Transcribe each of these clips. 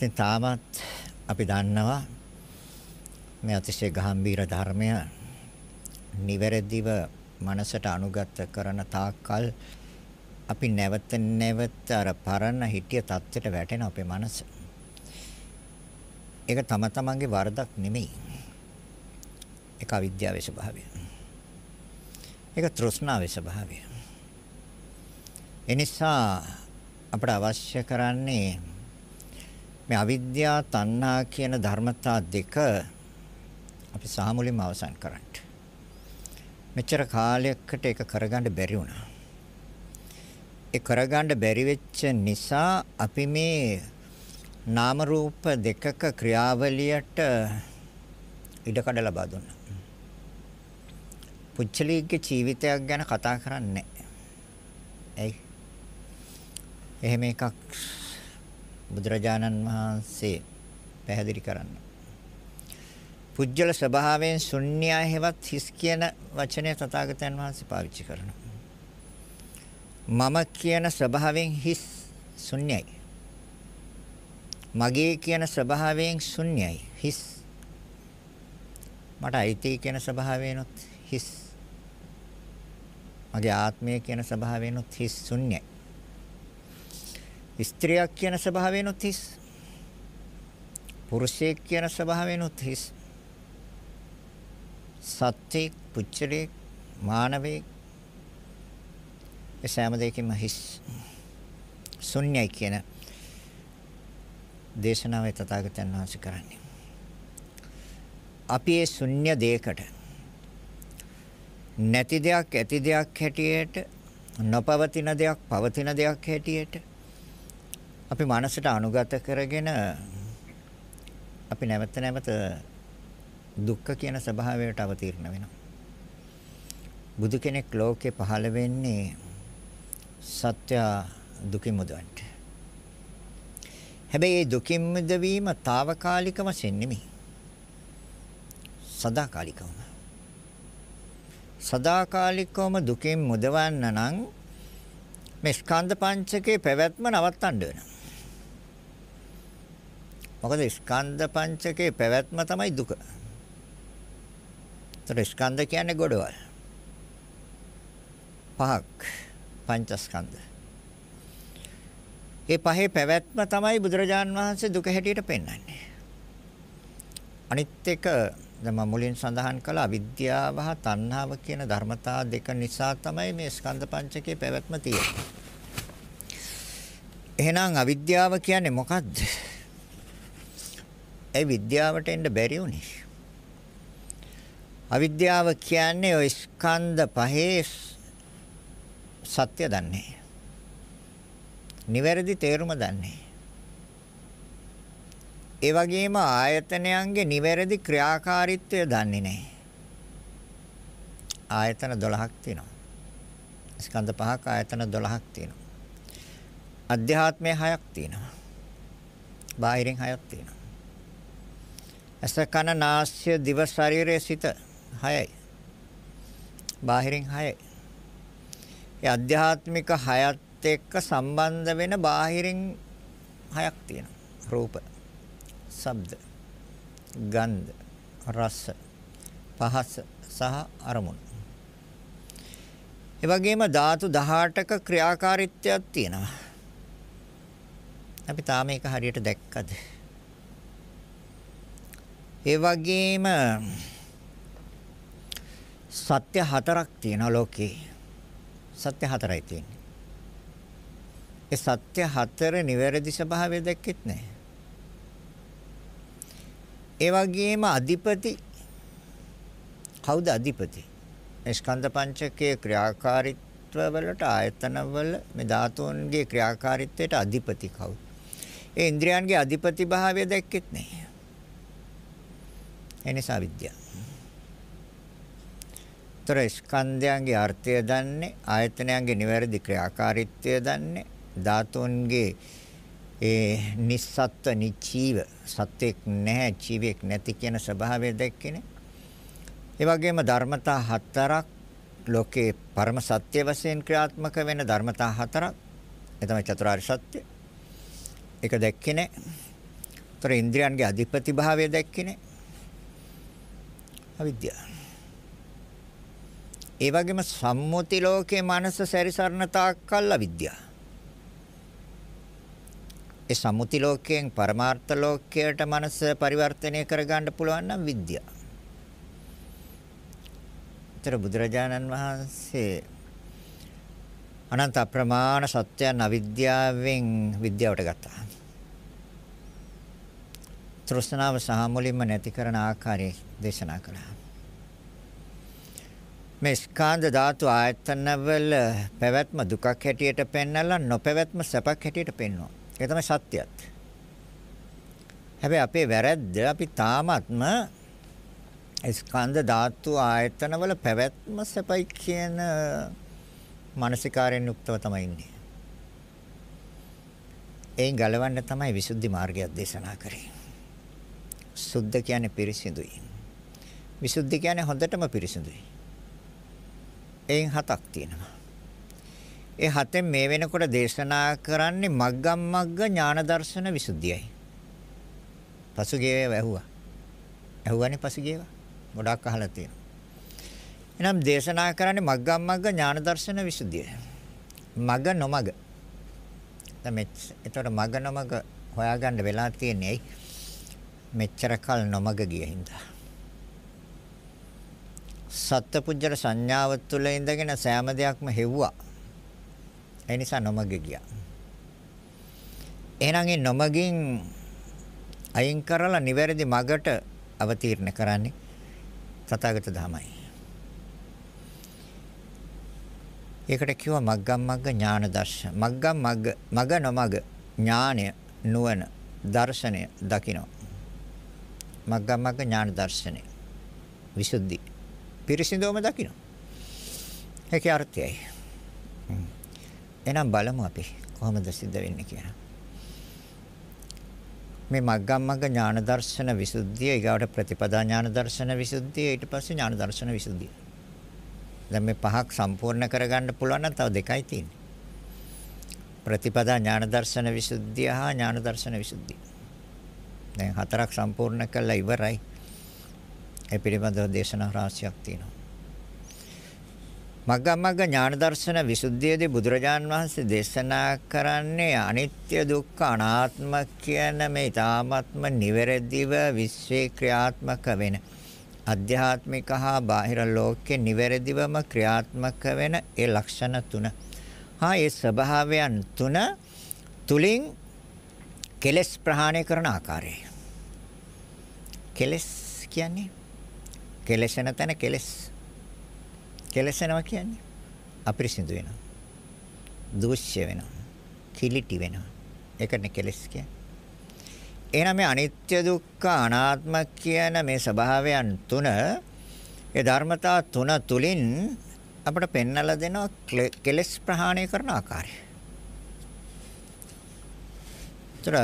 පැත්තෙන් තාමත් අපි දන්නවා මේ අතිශය ගැඹීර ධර්මය නිවැරදිව මනසට අනුගත කරන තාක්කල් අපි නැවත නැවත අර පරණ හිටිය தත්ත්වයට වැටෙන අපේ මනස. ඒක තම තමන්ගේ වරදක් නෙමෙයි. ඒක අවිද්‍යාවේ ස්වභාවය. ඒක තෘෂ්ණාවේ ස්වභාවය. එනිසා අපට අවශ්‍ය කරන්නේ මේ අවිද්‍යා තණ්හා කියන ධර්මතා දෙක අපි සාමුලින්ම අවසන් කරන්න. මෙච්චර කාලයකට ඒක කරගන්න බැරි වුණා. ඒ කරගන්න බැරි වෙච්ච නිසා අපි මේ නාම රූප දෙකක ක්‍රියාවලියට ඉඩකඩ ලබා දුන්නා. පුච්චලීගේ ජීවිතයක් ගැන කතා කරන්නේ නැහැ. ඇයි? එහෙම එකක් බුදුරජාණන් වහන්සේ පැහැදිලි කරන්න. පුජ්‍යල ස්වභාවයෙන් ශුන්‍යය හෙවත් හිස් කියන වචනය තථාගතයන් වහන්සේ පාවිච්චි කරනවා. මම කියන ස්වභාවයෙන් හිස් ශුන්‍යයි. මගේ කියන ස්වභාවයෙන් ශුන්‍යයි හිස්. මට අයිති කියන ස්වභාවයෙන්ොත් හිස්. මගේ ආත්මය කියන ස්වභාවයෙන්ොත් හිස් ශුන්‍යයි. ස්ත්‍රියක් කියන ස්වභාවයෙන්ුත් හිස්. පුරුෂයෙක් කියන ස්වභාවයෙන්ුත් හිස්. සත්‍යෙක්, පුච්චලෙක්, මානවෙක් ඒ සෑම දෙයකින්ම හිස්. ශුන්‍යයි කියන දේශනාවේ තථාගතයන් වහන්සේ කරන්නේ. අපි මේ ශුන්‍ය දෙයකට නැති දෙයක් ඇති දෙයක් හැටියට නොපවතින දෙයක් පවතින දෙයක් හැටියට අපි මනසට අනුගත කරගෙන අපි නැවත නැවත දුක්ඛ කියන ස්වභාවයට අවතීර්ණ වෙනවා. බුදු කෙනෙක් ලෝකේ පහළ වෙන්නේ සත්‍ය දුකින් මුදවන්න. හැබැයි මේ දුකින් මුදවීම తాවකාලික වශයෙන් නෙමෙයි. සදාකාලිකවම. සදාකාලිකවම දුකින් මුදවන්න නම් මේ ස්කන්ධ පංචකේ පැවැත්ම නවත්තන්න වෙනවා. මොකද ස්කන්ධ පංචකේ පැවැත්ම තමයි දුක. ඒතර ස්කන්ධ කියන්නේ ගොඩවල්. පහක් පංචස්කන්ධ. ඒ පහේ පැවැත්ම තමයි බුදුරජාන් වහන්සේ දුක හැටියට පෙන්වන්නේ. අනිත් එක දැන් මම මුලින් සඳහන් කළා අවිද්‍යාව හා තණ්හාව කියන ධර්මතා දෙක නිසා තමයි මේ ස්කන්ධ පංචකයේ පැවැත්ම තියෙන්නේ. එහෙනම් අවිද්‍යාව කියන්නේ මොකද්ද? ඒ විද්‍යාවට එන්න බැරි වුණේ. අවිද්‍යාව කියන්නේ ඔය ස්කන්ධ පහේ සත්‍ය දන්නේ. නිවැරදි තේරුම දන්නේ. ඒ වගේම ආයතනයන්ගේ නිවැරදි ක්‍රියාකාරීත්වය දන්නේ නැහැ. ආයතන 12ක් තියෙනවා. ස්කන්ධ පහක් ආයතන 12ක් තියෙනවා. අධ්‍යාත්මය 6ක් තියෙනවා. බාහිරින් 6ක් තියෙනවා. ඇස කන නාස්‍ය දිව ශරීරයේ සිත 6යි. බාහිරින් 6යි. ඒ අධ්‍යාත්මික 6ත් එක්ක සම්බන්ධ වෙන බාහිරින් 6ක් තියෙනවා. රූප, ශබ්ද, ගන්ධ, රස, පහස සහ අරමුණු. ඒ වගේම ධාතු 18ක ක්‍රියාකාරීත්වයක් තියෙනවා. අපි තාම ඒක හරියට දැක්කද? ඒ වගේම සත්‍ය හතරක් තියෙනවා ලෝකේ. සත්‍ය හතරයි තියෙන්නේ. ඒ සත්‍ය හතර නිවැරදි ස්වභාවය දැක්කෙත් නැහැ. ඒ වගේම අධිපති කවුද අධිපති? ස්කන්ධ පංචකයේ ක්‍රියාකාරීත්ව වලට ආයතන වල මේ ධාතුන්ගේ ක්‍රියාකාරීත්වයට අධිපති කවුද? ඒ ඉන්ද්‍රයන්ගේ අධිපති භාවය දැක්කෙත් නැහැ. එනිසා විද්‍යාව. තොර ස්කන්ධයන්ගේ අර්ථය දන්නේ ආයතනයන්ගේ නිවැරදි ක්‍රියාකාරීත්වය දන්නේ ධාතුන්ගේ ඒ නිස්සත්ත්ව නිචීව සත්‍යක් නැහැ ජීවයක් නැති කියන ස්වභාවය දැක්කනේ. ඒ වගේම ධර්මතා හතරක් ලෝකේ පරම සත්‍ය වශයෙන් ක්‍රියාත්මක වෙන ධර්මතා හතරක්. ඒ තමයි චතුරාර්ය සත්‍ය. ඒක දැක්කනේ. ତොර ඉන්ද්‍රියන්ගේ අධිපති භාවය දැක්කනේ. අවිද්‍යාව. ඒ වගේම සම්මුති ලෝකයේ මනස සැරිසරන තාක්කල් අවිද්‍යාව. ඒ සම්මුති ලෝකයෙන් පරමාර්ථ ලෝකයට මනස පරිවර්තනය කරගන්න පුළුවන් නම් විද්‍යාව. තර බුදුරජාණන් වහන්සේ අනන්ත අප්‍රමාණ සත්‍යයන් අවිද්‍යාවෙන් විද්‍යාවට ගත්තා. තෘෂ්ණාව සහ මුලින්ම නැති කරන ආකාරයේ දේශනා කළා. මේ ස්කන්ධ ධාතු ආයතනවල පැවැත්ම දුකක් හැටියට පෙන්නලා නොපැවැත්ම සැපක් හැටියට පෙන්වනවා. ඒක තමයි සත්‍යයත්. හැබැයි අපේ වැරැද්ද අපි තාමත්ම ස්කන්ධ ධාතු ආයතනවල පැවැත්ම සැපයි කියන මානසිකාරයෙන් යුක්තව තමයි ඉන්නේ. ඒ ගලවන්න තමයි විසුද්ධි මාර්ගය දේශනා කරේ. සුද්ධ කියන්නේ පිරිසිදුයි. විසුද්ධි කියන්නේ හොඳටම පිරිසිදුයි. එයින් හතක් තියෙනවා. ඒ හතෙන් මේ වෙනකොට දේශනා කරන්නේ මග්ගම් මග්ග ඥාන දර්ශන විසුද්ධියයි. පසුගියේ ඇහුවා. ඇහුවානේ පසුගියේවා. ගොඩක් අහලා තියෙනවා. එනම් දේශනා කරන්නේ මග්ගම් මග්ග ඥාන දර්ශන විසුද්ධිය. මග නොමග. තමයි ඒතර මග නොමග හොයාගන්න වෙලා තියෙන්නේ. මෙච්චර කල් නොමග ගිය හින්දා. සත්පුජ්‍යල සංඥාව තුළ ඉඳගෙන සෑම දෙයක්ම හෙව්වා. ඒ නිසා නොමග ගියා. එහෙනම් ඒ නොමගින් අයින් කරලා නිවැරදි මගට අවතීර්ණ කරන්නේ තථාගත ධමයි. ඒකට කිව්වා මග්ගම් මග්ග ඥාන දර්ශන. මග්ගම් මග්ග මග නොමග ඥානය නුවණ දර්ශනය දකිනවා. මග්ගම් මග්ග ඥාන දර්ශනය විසුද්ධි පිරිසිදුවම දකින්න. ඒකේ අර්ථයයි. එහෙනම් බලමු අපි කොහොමද සිද්ධ වෙන්නේ කියලා. මේ මග්ගමග්ග ඥාන දර්ශන විසුද්ධිය ඊගාවට ප්‍රතිපදා ඥාන දර්ශන විසුද්ධිය ඊට පස්සේ ඥාන දර්ශන විසුද්ධිය. දැන් මේ පහක් සම්පූර්ණ කරගන්න පුළුවන් නම් තව දෙකයි තියෙන්නේ. ප්‍රතිපදා ඥාන දර්ශන විසුද්ධිය හා ඥාන දර්ශන විසුද්ධිය. දැන් හතරක් සම්පූර්ණ කළා ඉවරයි. ඒ පිළිබඳව දේශනා රාශියක් තියෙනවා. මග්ගමග්ග ඥාන දර්ශන විසුද්ධියේදී බුදුරජාන් වහන්සේ දේශනා කරන්නේ අනිත්‍ය දුක්ඛ අනාත්ම කියන මේ ඊ타ත්ම නිවැරදිව විශ්වේ ක්‍රියාත්මක වෙන අධ්‍යාත්මික හා බාහිර ලෝකේ නිවැරදිවම ක්‍රියාත්මක වෙන ඒ ලක්ෂණ තුන. හා ඒ ස්වභාවයන් තුන තුලින් කෙලස් ප්‍රහාණය කරන ආකාරය. කෙලස් කියන්නේ කෙලසෙන තැන කෙලස්. කෙලසෙනවා කියන්නේ අපිරිසිදු වෙනවා. දුෂ්‍ය වෙනවා. කිලිටි වෙනවා. ඒකනේ කෙලස් කියන්නේ. එහෙනම් මේ අනිත්‍ය දුක්ඛ අනාත්ම කියන මේ ස්වභාවයන් තුන ඒ ධර්මතා තුන තුලින් අපට පෙන්වලා දෙනවා කෙලස් ප්‍රහාණය කරන ආකාරය. ඒතර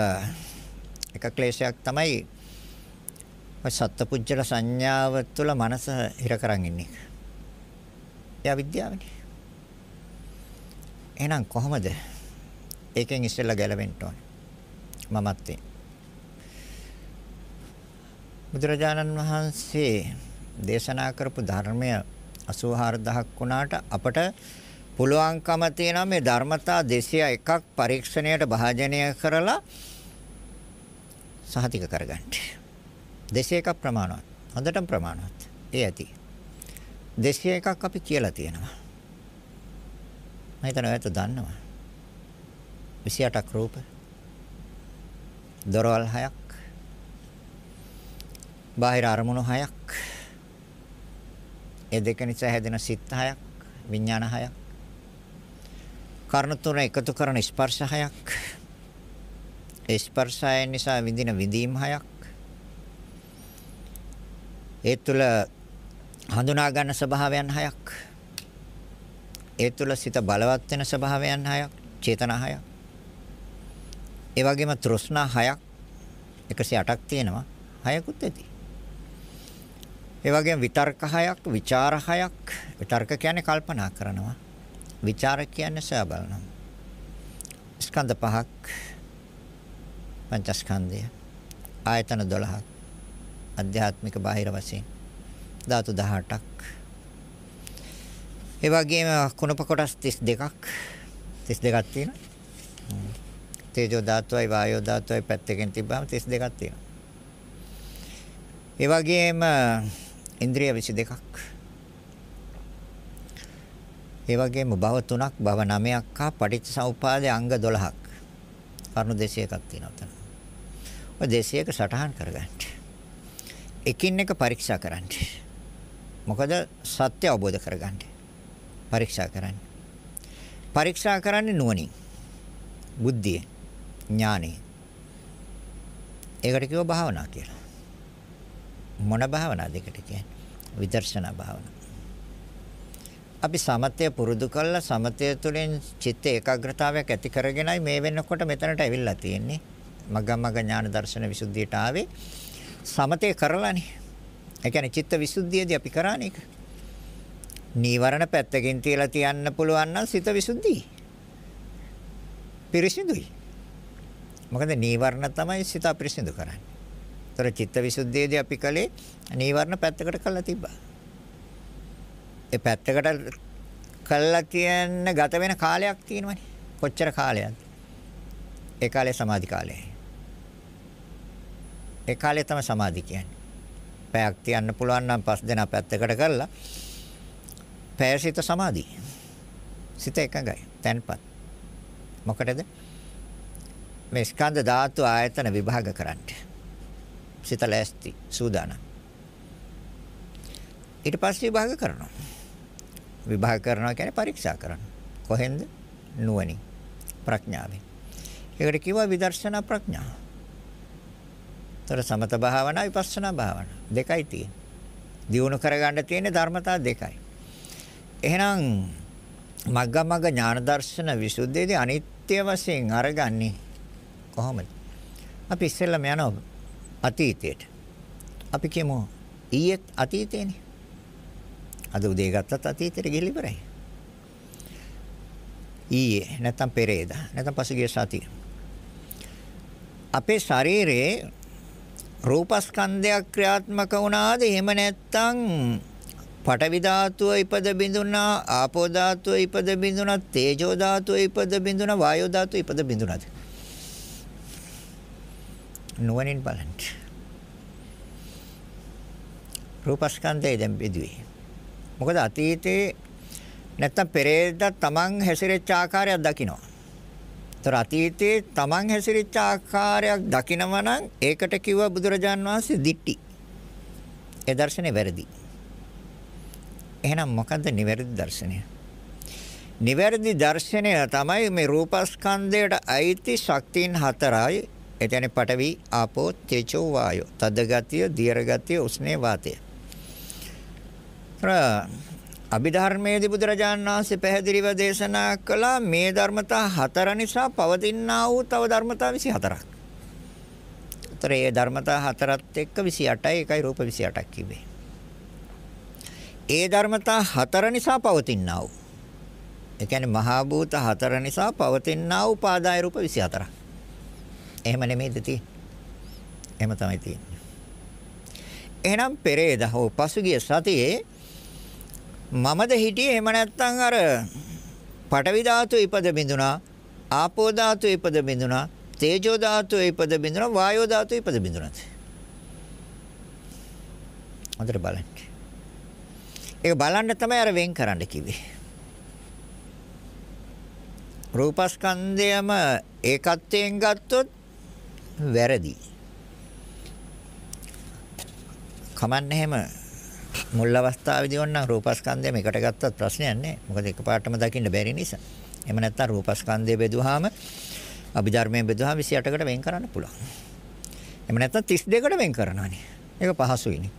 එක ක්ලේශයක් තමයි ඔය සත්පුජ්‍යල සංඥාව තුළ මනස හිර කරන් ඉන්නේ. ඒ අවිද්‍යාවනේ. එහෙනම් කොහොමද? ඒකෙන් ඉස්සෙල්ලා ගැලවෙන්න ඕනේ. මමත් බුදුරජාණන් වහන්සේ දේශනා කරපු ධර්මය 84000ක් වුණාට අපට පුළුවන්කම තියෙනවා මේ ධර්මතා 201ක් පරීක්ෂණයට භාජනය කරලා සහතික කරගන්න. 201ක් ප්‍රමාණවත්. හොඳටම ප්‍රමාණවත්. ඒ ඇති. 201ක් අපි කියලා තියෙනවා. මම හිතනවා ඔයත් දන්නවා. 28ක් රූප. දොරවල් 6ක්. බාහිර අරමුණු 6ක්. ඒ දෙක නිසා හැදෙන සිත් 6ක්, විඥාන 6ක්. කර්ණ තුන එකතු කරන ස්පර්ශ 6ක්. ස්පර්ශය නිසා විඳින විඳීම් 6ක්. ඒ තුළ හඳුනා ගන්න ස්වභාවයන් හයක්. ඒ තුළ සිත බලවත් වෙන ස්වභාවයන් හයක්, චේතනා හයක්. ඒ වගේම තෘෂ්ණා හයක් 108ක් තියෙනවා. හයකුත් ඇති. ඒ වගේම විතර්ක හයක්, ਵਿਚාර හයක්. විතර්ක කියන්නේ කල්පනා කරනවා. විචාර කියන්නේ සෑ බලනවා. ස්කන්ධ පහක් පංචස්කන්ධය ආයතන 12ක් අධ්‍යාත්මික බාහිර වශයෙන් ධාතු 18ක් ඒ වගේම කුණප කොටස් 32ක් 32ක් තියෙනවා තේජෝ ධාතුවයි වායෝ ධාතුවයි පැත්තකින් තිබ්බම 32ක් තියෙනවා ඒ වගේම ඉන්ද්‍රිය 22ක් ඒ වගේම භව 3ක් භව 9ක් හා පටිච්චසමුපාදයේ අංග 12ක් කරුණු 200ක් තියෙනවා උතන. ඔය 200ක සටහන් කරගන්න. එකින් එක පරීක්ෂා කරන්න. මොකද සත්‍ය අවබෝධ කරගන්න. පරීක්ෂා කරන්න. පරීක්ෂා කරන්නේ නුවණින්. බුද්ධිය, ඥානෙ. ඒකට කියව භාවනා කියලා. මොන භාවනාද ඒකට කියන්නේ? විදර්ශනා භාවනා. අපි සමතය පුරුදු කළා සමතය තුළින් චිත්ත ඒකාග්‍රතාවයක් ඇති කරගෙනයි මේ වෙනකොට මෙතනට ඇවිල්ලා තියෙන්නේ. මග්ගමග්ග ඥාන දර්ශන විසුද්ධියට ආවේ. සමතේ කරලානේ. ඒ කියන්නේ චිත්ත විසුද්ධියදී අපි කරානේ ඒක. නීවරණ පැත්තකින් තියලා තියන්න පුළුවන් නම් සිත විසුද්ධියි. පිරිසිදුයි. මොකද නීවරණ තමයි සිත පිරිසිදු කරන්නේ. ඒතර චිත්ත විසුද්ධියේදී අපි කලේ නීවරණ පැත්තකට කළා තිබ්බා. ඒ පැත්තකට කළා කියන්නේ ගත වෙන කාලයක් තියෙනවනේ. කොච්චර කාලයක්ද? ඒ කාලේ සමාධි කාලයයි. ඒ කාලේ තමයි සමාධි කියන්නේ. පැයක් තියන්න පුළුවන් නම් පස් දෙනා පැත්තකට කරලා පැයසිත සමාධි. සිත එකඟයි. තැන්පත්. මොකටද? මේ ස්කන්ධ ධාතු ආයතන විභාග කරන්න. සිත ලෑස්ති සූදානම්. ඊට පස්සේ විභාග කරනවා. විභාග කරනවා කියන්නේ පරීක්ෂා කරනවා. කොහෙන්ද? නුවණින්. ප්‍රඥාවෙන්. ඒකට කිව්වා විදර්ශනා ප්‍රඥාව. ඒතර සමත භාවනා විපස්සනා භාවනා දෙකයි තියෙන්නේ. දියුණු කරගන්න තියෙන ධර්මතා දෙකයි. එහෙනම් මග්ගමග්ග ඥාන දර්ශන විසුද්ධියේදී අනිත්‍ය වශයෙන් අරගන්නේ කොහොමද? අපි ඉස්සෙල්ලම යනවා අතීතයට. අපි කියමු ඊයේ අතීතේනේ. අද උදේ ගත්තත් අතීතයට ගිහිලි ඉවරයි. ඊයේ නැත්තම් පෙරේදා නැත්තම් පසුගිය සතියේ අපේ ශරීරයේ රූපස්කන්ධයක් ක්‍රියාත්මක වුණාද? එහෙම නැත්නම් පඨවි ධාතුව ඉපද බිඳුනා, ආපෝ ධාතුව ඉපද බිඳුනා, තේජෝ ධාතුව ඉපද බිඳුනා, වායෝ ධාතුව ඉපද බිඳුනාද? නුවණින් බලන්න. රූපස්කන්ධය දැන් බෙදුවේ. මොකද අතීතේ නැත්තම් පෙරේද තමන් හැසිරෙච්ච ආකාරයක් දකිනවා. ඒතර අතීතයේ Taman හැසිරිච්ච ආකාරයක් දකිනවා නම් ඒකට කිව්වා බුදුරජාන් වහන්සේ දිට්ටි. ඒ දර්ශනේ වැරදි. එහෙනම් මොකද්ද නිවැරදි දර්ශනය? නිවැරදි දර්ශනය තමයි මේ රූපස්කන්ධයට අයිති ශක්තියන් හතරයි. ඒ කියන්නේ පඨවි, ආපෝ, තේජෝ, වායෝ. තද ගතිය, දියර ගතිය, උස්නේ වාතය. අභිධර්මයේදී බුදුරජාණන් වහන්සේ පැහැදිලිව දේශනා කළා මේ ධර්මතා හතර නිසා පවතිනා වූ තව ධර්මතා 24ක්. ඒතර ඒ ධර්මතා හතරත් එක්ක 28යි එකයි රූප 28ක් කිව්වේ. ඒ ධර්මතා හතර නිසා පවතිනා වූ. ඒ කියන්නේ මහා භූත හතර නිසා පවතිනා වූ පාදාය රූප 24ක්. එහෙම නෙමෙයිද තියෙන්නේ? එහෙම තමයි තියෙන්නේ. එහෙනම් පෙරේද හෝ පසුගිය සතියේ මමද හිටියේ එහෙම නැත්තම් අර පඨවි ධාතු ඉපද බිඳුනා ආපෝ ධාතු ඉපද බිඳුනා තේජෝ ධාතු ඉපද බිඳුනා වායෝ ධාතු ඉපද බිඳුනාද හොඳට බලන්න ඒක බලන්න තමයි අර වෙන් කරන්න කිව්වේ රූපස්කන්ධයම ඒකත්වයෙන් ගත්තොත් වැරදි. කමන්න එහෙම මුල් අවස්ථාවේදී ඕනනම් රූපස්කන්ධය මේකට ගත්තත් ප්‍රශ්නයක් නැහැ. මොකද එකපාරටම දකින්න බැරි නිසා. එහෙම නැත්නම් රූපස්කන්ධය බෙදුවාම අභිධර්මයේ බෙදුවාම 28කට වෙන් කරන්න පුළුවන්. එහෙම නැත්නම් 32කට වෙන් කරනවානේ. ඒක පහසුයිනේ.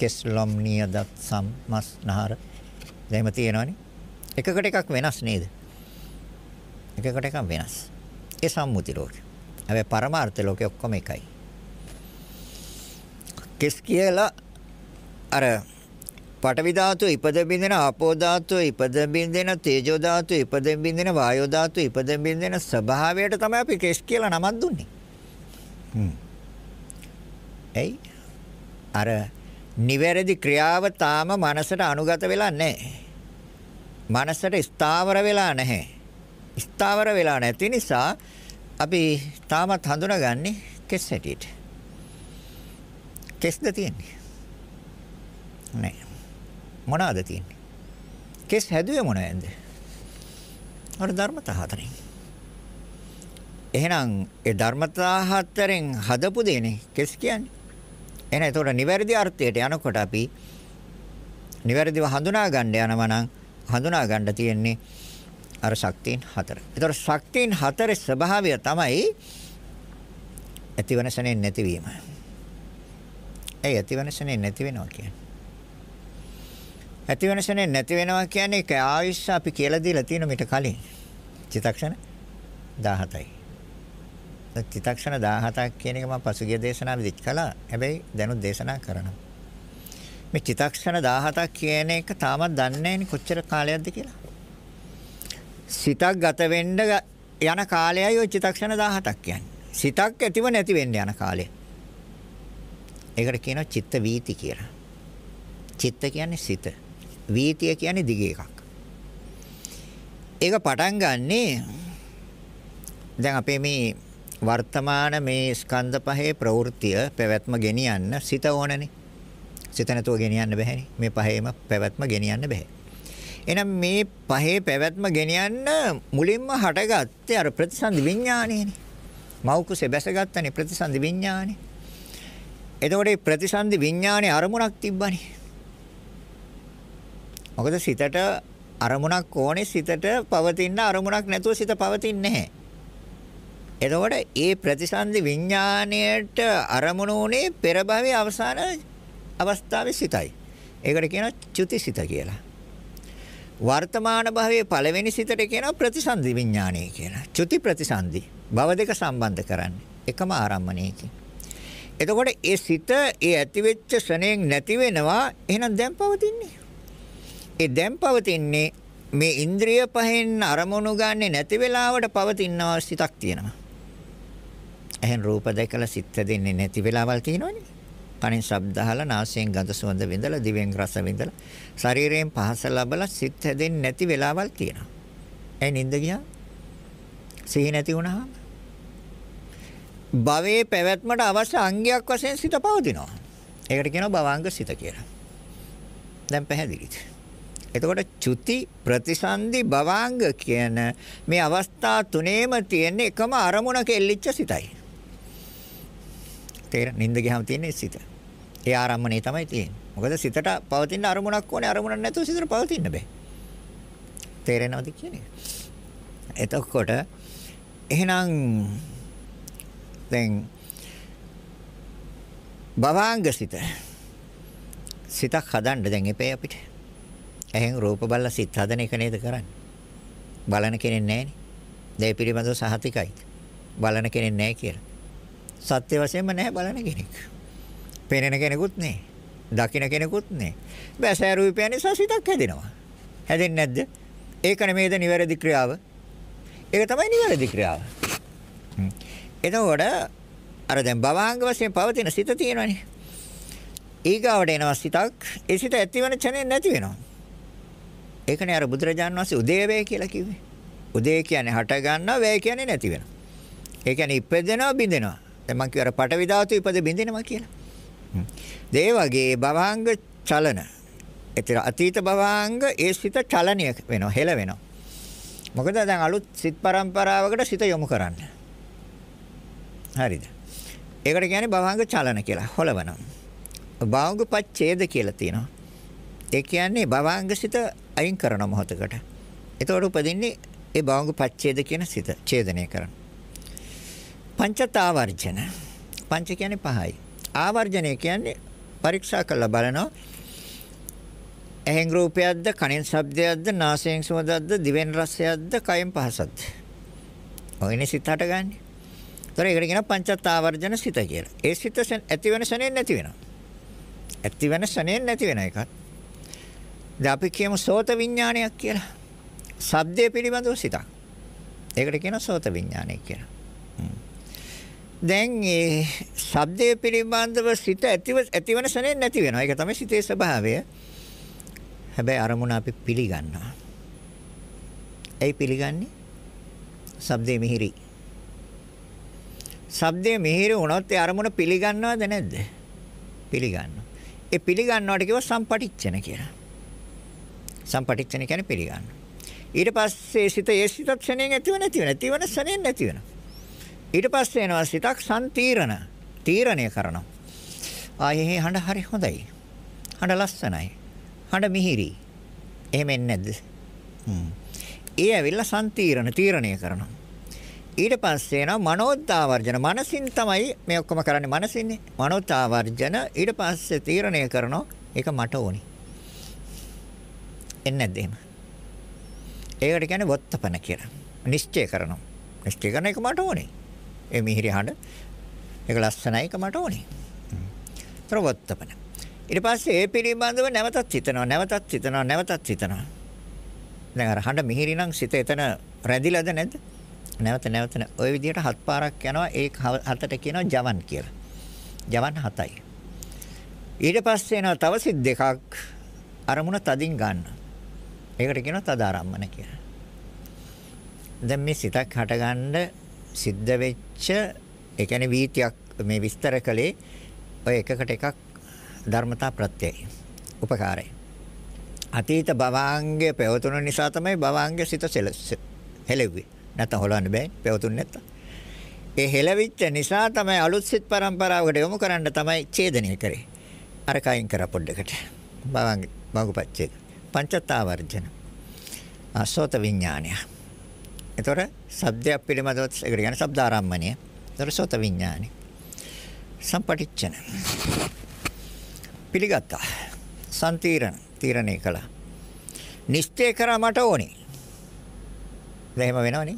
කෙස් ලොම් නියදත් සම් මස් නහර එහෙම තියෙනවානේ. එකකට එකක් වෙනස් නේද? එකකට එකක් වෙනස්. ඒ සම්මුති ලෝකය. හැබැයි පරමාර්ථ ලෝකය ඔක්කොම එකයි. කෙස් කියලා අර පඨවි ධාතුව ඉපද බින්දෙන ආපෝ ධාතුව ඉපද බින්දෙන තේජෝ ධාතුව ඉපද බින්දෙන වායෝ ධාතුව ඉපද බින්දෙන ස්වභාවයට තමයි අපි කෙස් කියලා නමක් දුන්නේ. හ්ම්. එයි අර නිවැරදි ක්‍රියාව තාම මනසට අනුගත වෙලා නැහැ. මනසට ස්ථාවර වෙලා නැහැ. ස්ථාවර වෙලා නැති නිසා අපි තාමත් හඳුනාගන්නේ කෙස් හැටියට. කෙස්ද තියෙන්නේ. නැහැ. මොනවාද තියෙන්නේ? කෙස් හැදුවේ මොනවෙන්ද? අර ධර්මතා හතරෙන්. එහෙනම් ඒ ධර්මතා හතරෙන් හදපු දෙනේ කෙස් කියන්නේ. එහෙනම් ඒතකොට නිවැරදි අර්ථයට යනකොට අපි නිවැරදිව හඳුනා ගන්න යනවා නම් හඳුනා ගන්න තියෙන්නේ අර ශක්තියන් හතර. ඒතකොට ශක්තියන් හතරේ ස්වභාවය තමයි ඇතිවනසනේ නැතිවීම. ඒ ඇතිවනසනේ නැති වෙනවා කියන්නේ. ඇති වෙන ශනේ නැති වෙනවා කියන්නේ ඒක ආයුෂ අපි කියලා දීලා තියෙන මිට කලින්. චිතක්ෂණ 17යි. චිතක්ෂණ 17ක් කියන එක මම පසුගිය දේශනාවේදීත් කළා. හැබැයි දැනුත් දේශනා කරනවා. මේ චිතක්ෂණ 17ක් කියන එක තාමත් දන්නේ කොච්චර කාලයක්ද කියලා. සිතක් ගත වෙන්න යන කාලයයි ওই චිතක්ෂණ 17ක් කියන්නේ. සිතක් ඇතිව නැති වෙන්න යන කාලය. ඒකට කියනවා චිත්ත වීති කියලා. චිත්ත කියන්නේ සිත. වීතිය කියන්නේ දිග එකක්. ඒක පටන් ගන්නෙ දැන් අපේ මේ වර්තමාන මේ ස්කන්ධ පහේ ප්‍රවෘත්තිය පැවැත්ම ගෙනියන්න සිත ඕනනේ. සිත නැතුව ගෙනියන්න බැහැනේ. මේ පහේම පැවැත්ම ගෙනියන්න බැහැ. එහෙනම් මේ පහේ පැවැත්ම ගෙනියන්න මුලින්ම හටගත්තේ අර ප්‍රතිසන්දි විඥානයනේ. මෞකුසේ බැසගත්තනේ ප්‍රතිසන්දි විඥානේ. එතකොට ප්‍රතිසන්දි විඥානේ අරමුණක් තිබ්බනේ. මොකද සිතට අරමුණක් ඕනේ සිතට පවතින අරමුණක් නැතුව සිත පවතින්නේ නැහැ. එතකොට ඒ ප්‍රතිසන්දි විඥාණයට අරමුණ උනේ පෙර භවයේ අවසාන අවස්ථාවේ සිතයි. ඒකට කියනවා චුතිසිත කියලා. වර්තමාන භවයේ පළවෙනි සිතට කියනවා ප්‍රතිසන්දි විඥාණය කියලා. චුති ප්‍රතිසන්දි භව දෙක සම්බන්ධ කරන්නේ එකම ආරම්මණයකින්. එතකොට ඒ සිත ඒ ඇතිවෙච්ච ශ්‍රණයෙන් නැති වෙනවා එහෙනම් දැන් පවතින්නේ ඒ දැන් පවතින්නේ මේ ඉන්ද්‍රිය පහෙන් අරමුණු ගන්නෙ නැති වෙලාවට පවතින අවස්ථිතක් තියෙනවා. එහෙන් රූප දැකලා සිත් දෙන්නේ නැති වෙලාවල් තියෙනවනේ. කනින් ශබ්ද අහලා නාසයෙන් ගඳ සුවඳ විඳලා දිවෙන් රස විඳලා ශරීරයෙන් පහස ලැබලා සිත් හැදෙන්නේ නැති වෙලාවල් තියෙනවා. ඒ නිින්ද ගියා. සිහි නැති වුණාම භවයේ පැවැත්මට අවශ්‍ය අංගයක් වශයෙන් සිත පවතිනවා. ඒකට කියනවා භවංග සිත කියලා. දැන් පැහැදිලිද? එතකොට චුති ප්‍රතිසන්දි භවාංග කියන මේ අවස්ථා තුනේම තියෙන එකම අරමුණක එල්ලිච්ච සිතයි. තේර නින්ද ගියාම තියෙන්නේ සිත. ඒ ආරම්මණය තමයි තියෙන්නේ. මොකද සිතට පවතින අරමුණක් ඕනේ අරමුණක් නැතුව සිතට පවතින්න බෑ. තේරෙනවද කියන්නේ? එතකොට එහෙනම් දැන් භවාංග සිත සිතක් හදන්න දැන් එපේ අපිට. එහෙන් රූප බලලා සිත හදන එක නේද කරන්නේ. බලන කෙනෙක් නැහැනේ. දේ පිළිබඳව සහතිකයි. බලන කෙනෙක් නැහැ කියලා. සත්‍ය වශයෙන්ම නැහැ බලන කෙනෙක්. පේනන කෙනෙකුත් නැහැ. දකින කෙනෙකුත් නැහැ. බැසෑ රූපය නිසා සිතක් හැදෙනවා. හැදෙන්නේ නැද්ද? ඒකනේ මේද නිවැරදි ක්‍රියාව. ඒක තමයි නිවැරදි ක්‍රියාව. එතකොට අර දැන් භවාංග වශයෙන් පවතින සිත තියෙනවනේ. ඊගාවට එනවා සිතක්. ඒ සිත ඇතිවෙන ඡනේ නැති වෙනවා. ඒකනේ අර බුදුරජාන් වහන්සේ උදේවේ කියලා කිව්වේ. උදේ කියන්නේ හට ගන්නවා, වේ කියන්නේ නැති වෙනවා. ඒ කියන්නේ ඉපදෙනවා, බිඳෙනවා. දැන් මම කියවර පටවි ධාතු ඉපද බිඳෙනවා කියලා. ඒ වගේ භවංග චලන. ඒතර අතීත භවංග ඒ සිත චලනය වෙනවා, හෙල වෙනවා. මොකද දැන් අලුත් සිත් પરම්පරාවකට සිත යොමු කරන්න. හරිද? ඒකට කියන්නේ භවංග චලන කියලා හොලවනවා. භවංග පච්ඡේද කියලා තියෙනවා. ඒ කියන්නේ භවංග සිත අයින් කරන මොහොතකට එතකොට උපදින්නේ ඒ භවංග පච්ඡේද කියන සිත ඡේදනය කරන පංචතාවර්ජන පංච කියන්නේ පහයි ආවර්ජනය කියන්නේ පරීක්ෂා කරලා බලනවා ඇහෙන් රූපයක්ද කනෙන් ශබ්දයක්ද නාසයෙන් සුවඳක්ද දිවෙන් රසයක්ද කයෙන් පහසක්ද ඔයනේ සිත හටගන්නේ. ඒතර ඒකට කියන පංචත්ආවර්ජන සිත කියලා. ඒ සිත ඇති වෙන ශනේ නැති වෙනවා. ඇති වෙන ශනේ නැති වෙන එකත්. දැන් අපි කියමු සෝත විඥානයක් කියලා. ශබ්දය පිළිබඳව සිතක්. ඒකට කියන සෝත විඥානය කියලා. දැන් මේ ශබ්දය පිළිබඳව සිත ඇතිව ඇතිවන සනේ නැති වෙනවා. ඒක තමයි සිතේ ස්වභාවය. හැබැයි අරමුණ අපි පිළිගන්නවා. ඇයි පිළිගන්නේ? ශබ්දේ මිහිරි. ශබ්දේ මිහිරි වුණොත් ඒ අරමුණ පිළිගන්නවද නැද්ද? පිළිගන්නවා. ඒ පිළිගන්නවට කිව්ව සම්පටිච්ඡන කියලා. සම්පටිච්ඡන කියන්නේ පිළිගන්න. ඊට පස්සේ සිත ඒ සිතත් ශණයෙන් ඇතිව නැතිව නැතිව නැසණයෙන් නැති වෙනවා. ඊට පස්සේ එනවා සිතක් සම්තිරණ තීරණය කරනවා. ආයේ හඬ හරි හොඳයි. හඬ ලස්සනයි. හඬ මිහිරි. එහෙම එන්නේ නැද්ද? හ්ම්. ඒ ඇවිල්ලා සම්තිරණ තීරණය කරනවා. ඊට පස්සේ එනවා මනෝත්ආවර්ජන. මනසින් තමයි මේ ඔක්කොම කරන්නේ මනසින්නේ. මනෝත්ආවර්ජන ඊට පස්සේ තීරණය කරනවා ඒක මට ඕනේ. එන්නේ නැද්ද එහෙම? ඒකට කියන්නේ වොත්තපන කියලා. නිශ්චය කරනවා. නිශ්චය කරන එක මට ඕනේ. ඒ මිහිරි හඬ ඒක ලස්සනයි ඒක මට ඕනේ. ඒතර වොත්තපන. ඊට පස්සේ ඒ පිළිබඳව නැවතත් හිතනවා නැවතත් හිතනවා නැවතත් හිතනවා. දැන් අර හඬ මිහිරි නම් සිත එතන රැඳිලාද නැද්ද? නැවත නැවත ඔය විදිහට හත් පාරක් යනවා ඒ හතට කියනවා ජවන් කියලා. ජවන් හතයි. ඊට පස්සේ එනවා තව සිත් දෙකක් අරමුණ තදින් ගන්නවා. ඒකට කියනවා තදාරම්මන කියලා. දැන් මේ සිතක් හටගන්න සිද්ධ වෙච්ච ඒ කියන්නේ වීතියක් මේ විස්තර කළේ ඔය එකකට එකක් ධර්මතා ප්‍රත්‍යයයි. උපකාරයි. අතීත භවාංගයේ පැවතුන නිසා තමයි භවාංගයේ සිත හෙලෙව්වේ. නැත්නම් හොලන්න බෑ. පැවතුනේ නැත්තම්. ඒ හෙලවිච්ච නිසා තමයි අලුත් සිත් પરම්පරාවකට යොමු කරන්න තමයි ඡේදනය කරේ. අර කයින් කර පොඩ්ඩකට. භවාංග මඟුපච්චේ. පංචතාවර්ජන. ආසෝත විඥානය. ඒතොර ශබ්දයක් පිළිබඳව ඒකට කියන්නේ ශබ්දාරම්මණය. ඒතොර සෝත විඥානය. සම්පටිච්ඡන. පිළිගත්තා. සම්තිරණ තීරණය කළා. නිශ්චය කරා මට ඕනේ. දැන් එහෙම වෙනවනේ.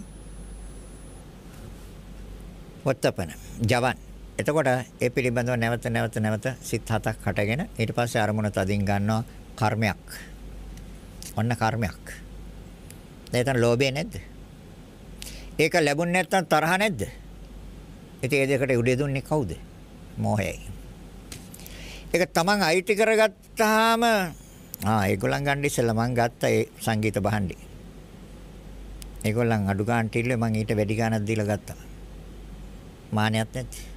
වත්තපන ජවන් එතකොට ඒ පිළිබඳව නැවත නැවත නැවත සිත් හතක් හටගෙන ඊට පස්සේ අරමුණ තදින් ගන්නවා කර්මයක් ඔන්න කර්මයක්. දැන් එතන ලෝභය නැද්ද? ඒක ලැබුණ නැත්නම් තරහ නැද්ද? ඉතින් ඒ දෙකට උඩේ දුන්නේ කවුද? මෝහයයි. ඒක තමන් අයිටි කරගත්තාම ආ ඒගොල්ලන් ගන්න ඉස්සෙල්ලා මං ගත්ත ඒ සංගීත භාණ්ඩේ. ඒගොල්ලන් අඩු ගන්න ටිල්ලේ මං ඊට වැඩි ගාණක් දීලා ගත්තා. මානයක් නැති.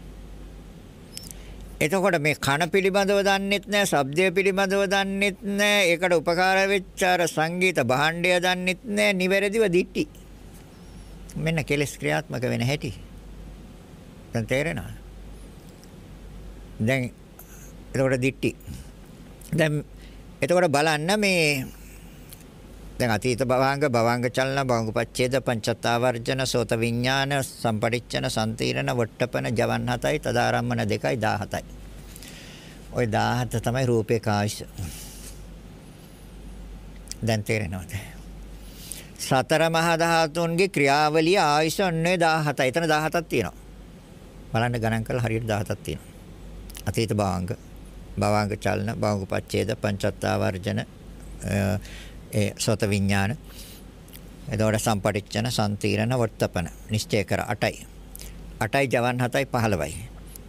එතකොට මේ කන පිළිබඳව දන්නෙත් නැහැ, ශබ්දය පිළිබඳව දන්නෙත් නැහැ, ඒකට උපකාර වෙච්ච අර සංගීත භාණ්ඩය දන්නෙත් නැහැ, නිවැරදිව දිටි. මෙන්න කෙලස් ක්‍රියාත්මක වෙන හැටි. දැන් තේරෙනවද? දැන් එතකොට දිටි. දැන් එතකොට බලන්න මේ දැන් අතීත භවංග භවංග චලන භවංග පච්ඡේද පංචත්තාවර්ජන සෝත විඥාන සම්පරිච්ඡන සම්තිරණ වට්ටපන ජවන් හතයි තදාරම්මන දෙකයි 17යි. ওই 17 තමයි රූපේ කාශ. දැන් තේරෙනවද? සතර මහා ධාතුන්ගේ ක්‍රියාවලිය ආයස ඔන්නේ 17යි. එතන 17ක් තියෙනවා. බලන්න ගණන් කළා හරියට 17ක් තියෙනවා. අතීත භවංග භවංග චලන භවංග පච්ඡේද පංචත්තාවර්ජන ඒ සෝත විඥාන. එතකොට සම්පටිච්ඡන සම්තිරණ වර්තපන නිශ්චය කර 8යි. 8යි ජවන් 7යි 15යි.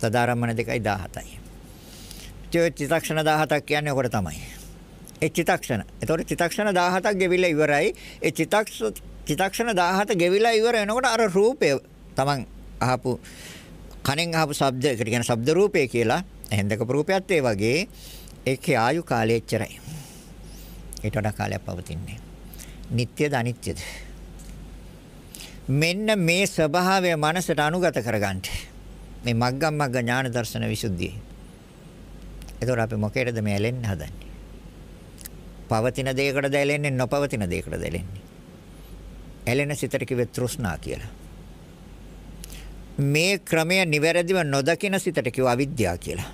තදාරම්මන 2යි 17යි. චිත්තක්ෂණ 17ක් කියන්නේ ඔකට තමයි. ඒ චිත්තක්ෂණ. එතකොට චිත්තක්ෂණ 17ක් ගෙවිලා ඉවරයි. ඒ චිත්තක්ෂ චිත්තක්ෂණ 17 ගෙවිලා ඉවර වෙනකොට අර රූපය Taman අහපු කණෙන් අහපු ශබ්ද ඒකට කියන ශබ්ද රූපය කියලා. එහෙන් දෙක රූපයත් ඒ වගේ ඒකේ ආයු කාලය එච්චරයි. ඊට වඩා කාලයක් පවතින්නේ. නিত্যද අනිත්‍යද? මෙන්න මේ ස්වභාවය මනසට අනුගත කරගන්න. මේ මග්ගම් මග්ග ඥාන දර්ශන විසුද්ධිය. එතකොට අපි මොකේද මේ ඇලෙන්න හදන්නේ? පවතින දෙයකටද ඇලෙන්නේ නොපවතින දෙයකටද ඇලෙන්නේ? ඇලෙන සිතට කිව්වේ තෘෂ්ණා කියලා. මේ ක්‍රමය නිවැරදිව නොදකින සිතට කිව්ව අවිද්‍යාව කියලා.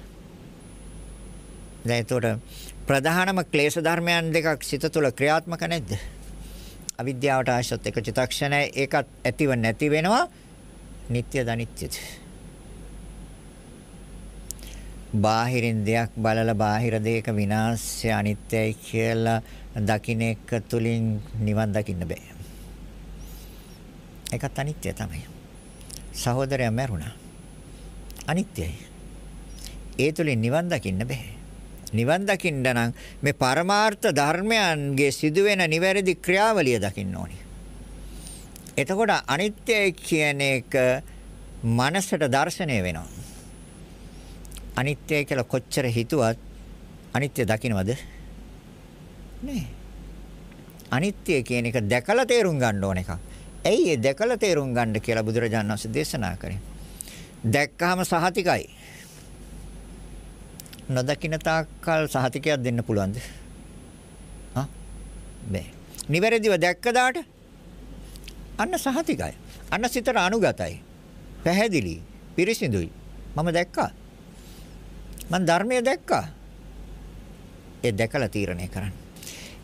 දැන් එතකොට ප්‍රධානම ක්ලේශ ධර්මයන් දෙකක් සිත තුළ ක්‍රියාත්මක නැද්ද? අවිද්‍යාවට ආශ්‍රිත එක චිතක්ෂණය ඒකත් ඇතිව නැති වෙනවා නিত্য දනිත්‍යද. බාහිරින් දෙයක් බලලා බාහිර දෙයක විනාශය අනිත්‍යයි කියලා දකින්න එක තුලින් නිවන් දකින්න බෑ. ඒකත් අනිත්‍ය තමයි. සහෝදරයා මැරුණා. අනිත්‍යයි. ඒ තුලින් නිවන් දකින්න බෑ. නිවන් දකින්න නම් මේ පරමාර්ථ ධර්මයන්ගේ සිදුවෙන නිවැරදි ක්‍රියාවලිය දකින්න ඕනි. එතකොට අනිත්‍යයි කියන එක මනසට දැర్శණය වෙනවා. අනිත්‍යයි කියලා කොච්චර හිතුවත් අනිත්‍ය දකින්නවද? නෑ. අනිත්‍ය කියන එක දැකලා තේරුම් ගන්න ඕන එකක්. ඇයි ඒ දැකලා තේරුම් ගන්න කියලා බුදුරජාණන් වහන්සේ දේශනා කරේ. දැක්කහම සහතිකයි. නොදකින තාක්කල් සහතිකයක් දෙන්න පුළුවන්ද? හා? බැ. නිවැරදිව දැක්කදාට අන්න සහතිකයි. අන්න සිතට අනුගතයි. පැහැදිලි, පිරිසිදුයි. මම දැක්කා. මම ධර්මය දැක්කා. ඒ දැකලා තීරණය කරන්න.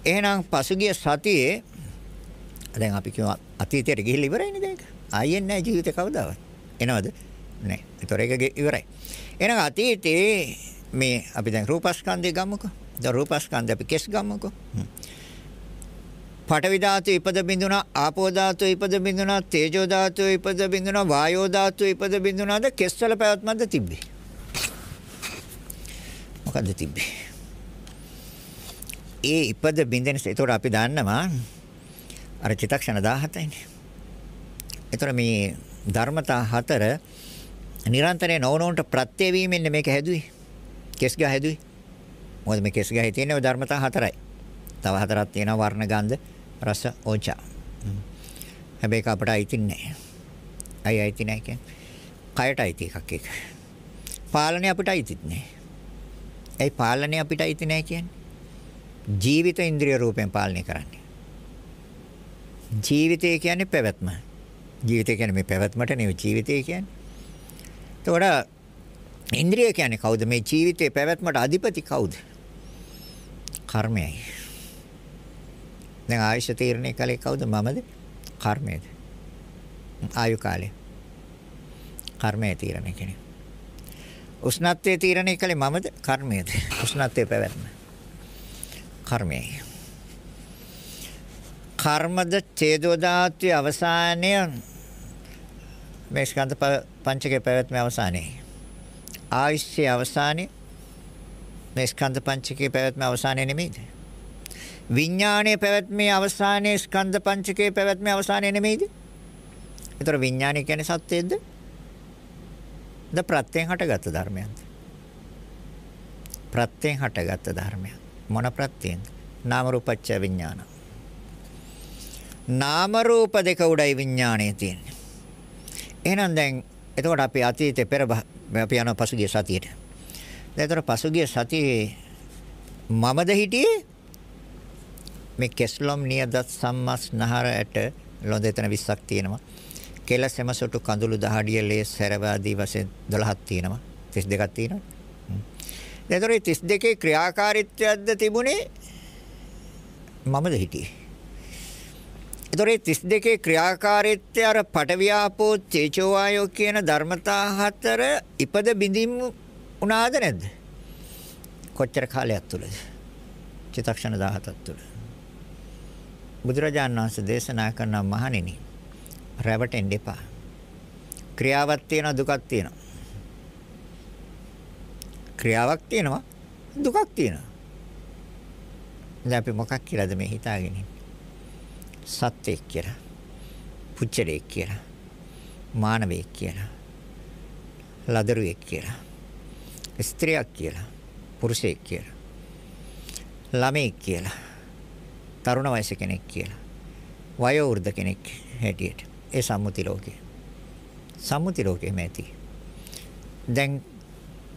එහෙනම් පසුගිය සතියේ දැන් අපි කියමු අතීතයට ගිහිල්ලා ඉවරයිනේ දැන්. ආයෙත් නැහැ ජීවිතේ කවදාවත්. එනවද? නැහැ. ඒතොර එක ඉවරයි. එහෙනම් අතීතේ මේ අපි දැන් රූපස්කන්ධය ගමුකෝ. දැන් රූපස්කන්ධය අපි කෙස් ගමුකෝ. පඨවි ධාතු ඉපද බිඳුනා, ආපෝ ධාතු ඉපද බිඳුනා, තේජෝ ධාතු ඉපද බිඳුනා, වායෝ ධාතු ඉපද බිඳුනාද කෙස්වල පැවැත්මක්ද තිබ්බේ. මොකද්ද තිබ්බේ? ඒ ඉපද බිඳෙනස. ඒතකොට අපි දන්නවා අර චිතක්ෂණ 17යිනේ. ඒතර මේ ධර්මතා හතර නිරන්තරයෙන් නොවනොන්ට ප්‍රත්‍ය වීමෙන් මේක හැදුවේ. කෙස් ගහ හැදුවේ. මොකද මේ කෙස් ගහේ තියෙන ධර්මතා හතරයි. තව හතරක් තියෙනවා වර්ණ ගන්ධ රස ඕජා. හැබැයි ඒක අපට අයිති නැහැ. අයි අයිති නැහැ කියන්නේ. කයට අයිති එකක් ඒක. පාලනය අපිට අයිතිත් නැහැ. ඒ පාලනය අපිට අයිති නැහැ කියන්නේ. ජීවිත ඉන්ද්‍රිය රූපයෙන් පාලනය කරන්නේ. ජීවිතය කියන්නේ පැවැත්ම. ජීවිතය කියන්නේ මේ පැවැත්මට නෙවෙයි ජීවිතය කියන්නේ. ඒතකොට ඉන්ද්‍රිය කියන්නේ කවුද? මේ ජීවිතේ පැවැත්මට අධිපති කවුද? කර්මයයි. දැන් ආයශ තීරණය කළේ කවුද? මමද? කර්මයද? ආයු කාලය. කර්මය තීරණය කෙනෙක්. උෂ්ණත්වයේ තීරණය කළේ මමද? කර්මයද? උෂ්ණත්වයේ පැවැත්ම. කර්මයයි. කර්මද ඡේදෝ ධාතුවේ අවසානය මේ ස්කන්ධ පංචකේ පැවැත්මේ අවසානයේ ආයුෂයේ අවසානය මේ ස්කන්ධ පංචකයේ පැවැත්ම අවසානය නෙමෙයිද? විඥානයේ පැවැත්මේ අවසානයේ ස්කන්ධ පංචකයේ පැවැත්මේ අවසානය නෙමෙයිද? ඒතර විඥානය කියන්නේ සත්‍යයේද? ද ප්‍රත්‍යයෙන් හටගත් ධර්මයන්ද? ප්‍රත්‍යයෙන් හටගත් ධර්මයන්. මොන ප්‍රත්‍යයෙන්ද? නාම රූපච්ඡ විඥාන. නාම රූප දෙක උඩයි විඥාණය තියෙන්නේ. එහෙනම් දැන් එතකොට අපි අතීතේ පෙර අපි යනවා පසුගිය සතියට. එතකොට පසුගිය සතියේ මමද හිටියේ මේ කෙස්ලොම් නියදත් සම්මස් නහරයට ලොඳ එතන 20ක් තියෙනවා. කෙල සෙමසොටු කඳුළු දහඩිය ලේ සැරව ආදී වශයෙන් 12ක් තියෙනවා. 32ක් තියෙනවා. එතකොට 32 ක්‍රියාකාරීත්වයක්ද තිබුණේ මමද හිටියේ. ඒතොර 32 ක්‍රියාකාරීත්වය අර පටවියාපෝ තේජෝ වායෝ කියන ධර්මතා හතර ඉපද බිඳින් උනාද නැද්ද? කොච්චර කාලයක් තුලද? චිතක්ෂණ 17ක් තුල. බුදුරජාණන් වහන්සේ දේශනා කරන මහණෙනි රැවටෙන්න එපා. ක්‍රියාවක් තියෙනවා දුකක් තියෙනවා. ක්‍රියාවක් තියෙනවා දුකක් තියෙනවා. දැන් අපි මොකක් කියලාද මේ හිතාගෙන ඉන්නේ? සත්වෙක් කියලා. පුච්චලෙක් කියලා. මානවෙක් කියලා. ලදරුවෙක් කියලා. ස්ත්‍රියක් කියලා. පුරුෂයෙක් කියලා. ළමෙක් කියලා. තරුණ වයස කෙනෙක් කියලා. වයෝ වෘද්ධ කෙනෙක් හැටියට. ඒ සම්මුති ලෝකය. සම්මුති ලෝකෙම ඇති. දැන්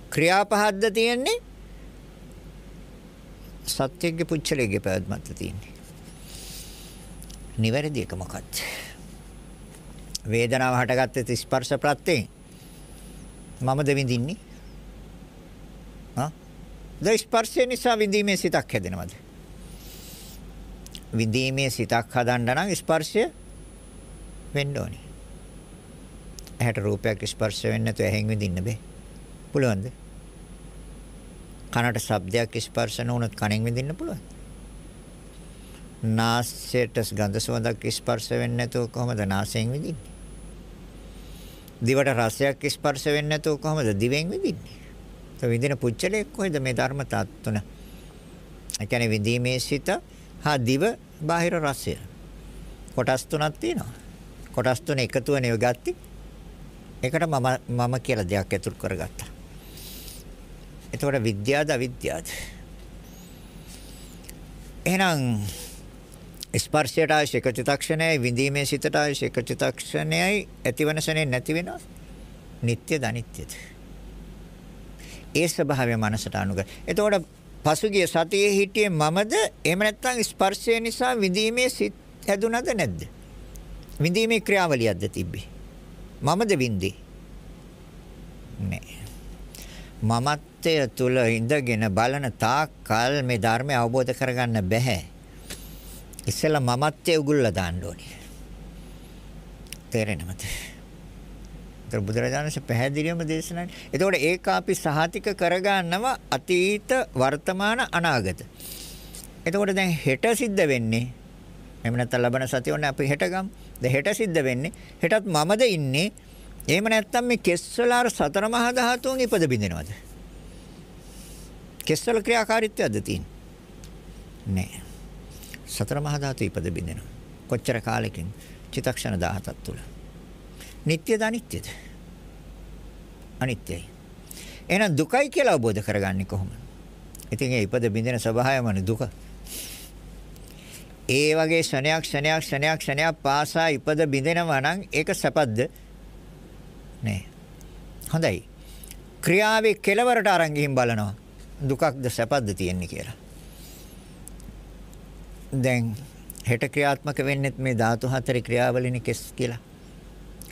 ක්‍රියාපහද්ද තියෙන්නේ සත්‍යයේ පුච්චලයේ පැවැත්මත් තියෙන්නේ. නිවැරදි එක මොකක්ද? වේදනාව හටගත්තේ ස්පර්ශ ප්‍රත්‍යයෙන්. මම දෙවිඳින්නේ. ආ? ද ස්පර්ශය නිසා විඳීමේ සිතක් හැදෙනවද? විඳීමේ සිතක් හදන්න නම් ස්පර්ශය වෙන්න ඕනේ. ඇහැට රූපයක් ස්පර්ශ වෙන්නේ නැතුව ඇහෙන් විඳින්න බෑ. පුළුවන්ද? කනට ශබ්දයක් ස්පර්ශ නොවුනොත් කනෙන් විඳින්න පුළුවන්. නාසයට ගඳ සුවඳක් ස්පර්ශ වෙන්නේ නැතුව කොහොමද නාසයෙන් විඳින්නේ? දිවට රසයක් ස්පර්ශ වෙන්නේ නැතුව කොහොමද දිවෙන් විඳින්නේ? તો විඳින පුච්චලයේ කොහෙද මේ ධර්මතා තුන? ඒ කියන්නේ විඳීමේ සිත හා දිව බාහිර රසය. කොටස් තුනක් තියෙනවා. කොටස් තුන එකතු වෙන යොගatti. ඒකට මම මම කියලා දෙයක් ඇතුල් කරගත්තා. එතකොට විද්‍යාද අවිද්‍යාද? එහෙනම් ස්පර්ශයට ආයෙ එක චිතක්ෂණයයි විඳීමේ සිතට ආයෙ එක චිතක්ෂණයයි ඇතිවන සනේ නැති වෙනවා. නিত্যද අනිත්‍යද? ඒ ස්වභාවය මනසට අනුග. එතකොට පසුගිය සතියේ හිටියේ මමද එහෙම නැත්නම් ස්පර්ශය නිසා විඳීමේ සිත් හැදුනද නැද්ද? විඳීමේ ක්‍රියාවලියක්ද තිබ්බේ? මමද විඳි? නෑ. මමත්වය තුල ඉඳගෙන බලන තාක් කල් මේ ධර්මය අවබෝධ කරගන්න බැහැ. ඉස්සෙල්ලා මමත්වයේ උගුල්ලා දාන්න ඕනේ. තේරෙනවද? ඒතර බුදුරජාණන්සේ පැහැදිලිවම දේශනා කළේ. එතකොට ඒක අපි සහතික කරගන්නව අතීත වර්තමාන අනාගත. එතකොට දැන් හෙට සිද්ධ වෙන්නේ එහෙම නැත්නම් ලබන සතියෝනේ අපි හෙටගම්. දැන් හෙට සිද්ධ වෙන්නේ හෙටත් මමද ඉන්නේ. එහෙම නැත්නම් මේ කෙස්වල අර සතර මහා ධාතුන් ඉපද බින්දිනවද? කෙස්වල ක්‍රියාකාරීත්වයක්ද තියෙන්නේ? නෑ. සතර මහා ධාතු ඉපද බින්දෙනවා. කොච්චර කාලෙකින්? චිතක්ෂණ 17ක් තුල. නিত্যද අනිත්‍යද? අනිත්‍යයි. එහෙනම් දුකයි කියලා අවබෝධ කරගන්නේ කොහොමද? ඉතින් ඒ ඉපද බින්දෙන ස්වභාවයමනේ දුක. ඒ වගේ ශණයක් ශණයක් ශණයක් ශණයක් පාසා ඉපද බින්දෙනවා නම් ඒක සැපද්ද? නෑ. හොඳයි. ක්‍රියාවේ කෙලවරට අරන් ගිහින් බලනවා. දුකක්ද සැපද්ද තියෙන්නේ කියලා. දැන් හෙට ක්‍රියාත්මක වෙන්නෙත් මේ ධාතු හතරේ ක්‍රියාවලිනේ කෙස් කියලා.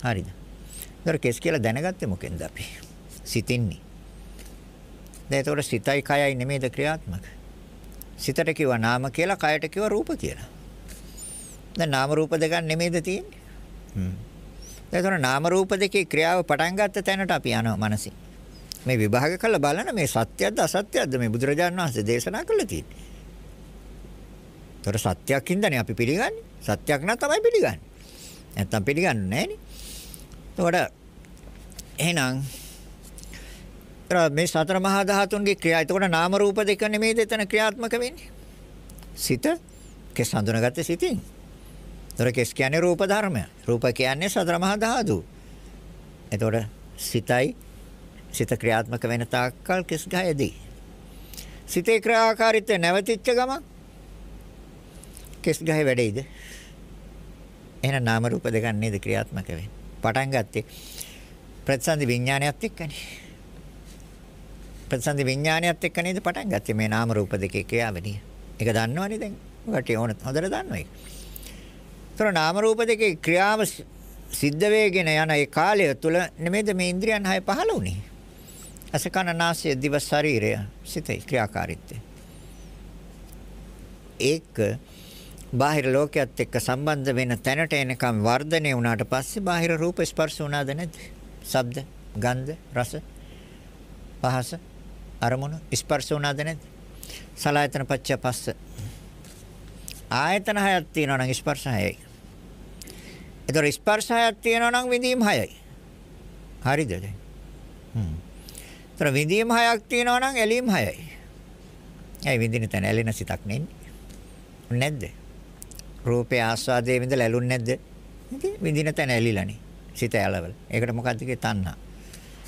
හරිද? ඒතර කෙස් කියලා දැනගත්තේ මොකෙන්ද අපි? සිතින්නේ. දැන් ඒතකොට සිතයි කයයි නෙමෙයිද ක්‍රියාත්මක? සිතට කිව්වා නාම කියලා, කයට කිව්වා රූප කියලා. දැන් නාම රූප දෙකක් නෙමෙයිද තියෙන්නේ? හ්ම්. ඒතකොට නාම රූප දෙකේ ක්‍රියාව පටන් ගත්ත තැනට අපි යනවා මනසින්. මේ විභාග කරලා බලන මේ සත්‍යද අසත්‍යද මේ බුදුරජාණන් වහන්සේ දේශනා කළා තියෙන්නේ. ඒතර සත්‍යයක් ඉඳනේ අපි පිළිගන්නේ. සත්‍යයක් නම් තමයි පිළිගන්නේ. නැත්තම් පිළිගන්නේ නැහනේ. එතකොට එහෙනම් මේ සතර මහා ධාතුන්ගේ ක්‍රියා. එතකොට නාම රූප දෙක නෙමෙයිද එතන ක්‍රියාත්මක වෙන්නේ? සිත කෙස් හඳුනාගත්තේ සිතින්. එතකොට කෙස් කියන්නේ රූප ධර්මය. රූප කියන්නේ සතර මහා ධාතු. එතකොට සිතයි සිත ක්‍රියාත්මක වෙන තාක්කල් කෙස් ගහයේදී. සිතේ ක්‍රියාකාරීත්වය නැවතිච්ච ගමන් කෙස් ගහේ වැඩේද? එහෙනම් නාම රූප දෙකක් නේද ක්‍රියාත්මක වෙන්නේ. පටන් ගත්තේ ප්‍රතිසන්දි විඥානයත් එක්කනේ. ප්‍රතිසන්දි විඥානයත් එක්ක නේද පටන් ගත්තේ මේ නාම රූප දෙකේ ක්‍රියාවලිය. ඒක දන්නවනේ දැන්. ඔකට ඕන හොඳට දන්නවා ඒක. ඒතර නාම රූප දෙකේ ක්‍රියාව සිද්ධ වෙගෙන යන ඒ කාලය තුල නෙමෙයිද මේ ඉන්ද්‍රියන් හය පහළ වුනේ. අසකන නාසය දිව ශරීරය සිතේ ක්‍රියාකාරීත්වය. ඒක බාහිර ලෝකයක් එක්ක සම්බන්ධ වෙන තැනට එනකම් වර්ධනය වුණාට පස්සේ බාහිර රූප ස්පර්ශ වුණාද නැද්ද? ශබ්ද, ගන්ධ, රස, පහස, අරමුණු ස්පර්ශ වුණාද නැද්ද? සලායතන පච්චය පස්ස. ආයතන හයක් තියෙනවා නම් ස්පර්ශ හයයි. ඒතර ස්පර්ශ හයක් තියෙනවා නම් විඳීම් හයයි. හරිද දැන්? හ්ම්. ඒතර විඳීම් හයක් තියෙනවා නම් ඇලීම් හයයි. ඇයි විඳින තැන ඇලෙන සිතක් නෙන්නේ. නැද්ද? රූපේ ආස්වාදයේ විඳලා ඇලුන්නේ නැද්ද? ඉතින් විඳින තැන ඇලිලානේ. සිත ඇලවල. ඒකට මොකක්ද කියේ තණ්හා.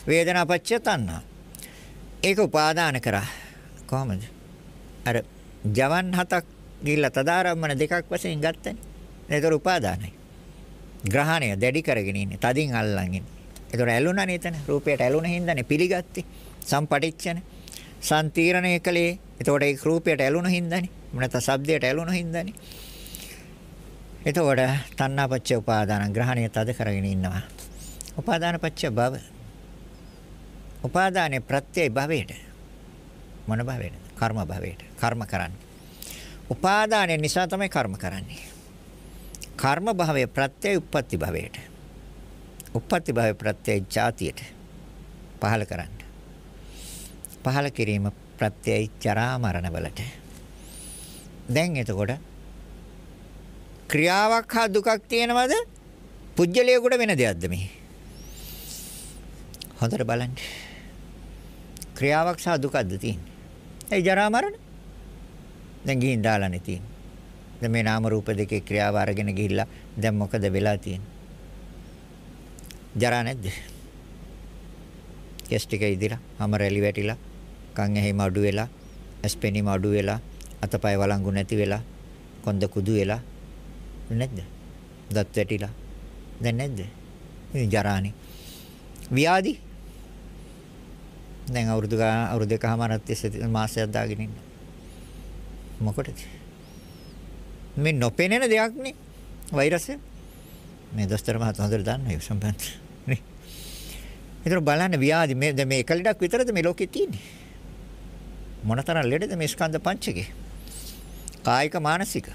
වේදනා පච්චය තණ්හා. ඒක උපාදාන කරා. කොහමද? අර ජවන් හතක් ගිහිල්ලා තදාරම්මන දෙකක් වශයෙන් ගත්තනේ. ඒතර උපාදානයි. ග්‍රහණය දැඩි කරගෙන ඉන්නේ. තදින් අල්ලන් ඉන්නේ. ඒතර ඇලුණානේ එතන. රූපයට ඇලුණ හින්දානේ පිළිගත්තේ. සම්පටිච්චනේ. සම්තිරණය කළේ. එතකොට ඒ රූපයට ඇලුණ හින්දානේ. මොනත ශබ්දයට ඇලුණ හින්දානේ. එතකොට තණ්හාපච්ච උපාදාන ග්‍රහණය තද කරගෙන ඉන්නවා. උපාදානපච්ච භව. උපාදානේ ප්‍රත්‍යය භවයට. මොන භවයට? කර්ම භවයට. කර්ම කරන්නේ. උපාදානය නිසා තමයි කර්ම කරන්නේ. කර්ම භවයේ ප්‍රත්‍යය උප්පත්ති භවයට. උප්පත්ති භවයේ ප්‍රත්‍යය ජාතියට. පහල කරන්න. පහල කිරීම ප්‍රත්‍යය ජරා මරණ වලට. දැන් එතකොට ක්‍රියාවක් හා දුකක් තියෙනවද? පුජ්‍යලයකට වෙන දෙයක්ද මේ? හොඳට බලන්න. ක්‍රියාවක් සහ දුකක්ද තියෙන්නේ? ඒ ජරා මරණ. දැන් ගිහින් දාලානේ තියෙන්නේ. දැන් මේ නාම රූප දෙකේ ක්‍රියාව අරගෙන ගිහිල්ලා දැන් මොකද වෙලා තියෙන්නේ? ජරා නැද්ද? කෙස් ටික ඉදිලා, හැම රැලි වැටිලා, කන් ඇහිම අඩු වෙලා, ඇස් පෙනීම අඩු වෙලා, අතපය වළංගු නැති වෙලා, කොන්ද කුදු වෙලා නැද්ද? දත් වැටිලා. දැන් නැද්ද? ජරානේ. ව්‍යාධි දැන් අවුරුදු ගාන අවුරුදු දෙකමාරක් තිස්සේ මාසයක් දාගෙන ඉන්න. මොකටද? මේ නොපෙනෙන දෙයක්නේ වෛරසය. මේ දොස්තර මහත්තයා හොඳට දන්නවා ඒක සම්බන්ධ. නේ. ඒතර බලන්න ව්‍යාධි මේ දැන් මේ එක ලෙඩක් විතරද මේ ලෝකේ තියෙන්නේ. මොනතරම් ලෙඩද මේ ස්කන්ධ පංචකේ? කායික මානසික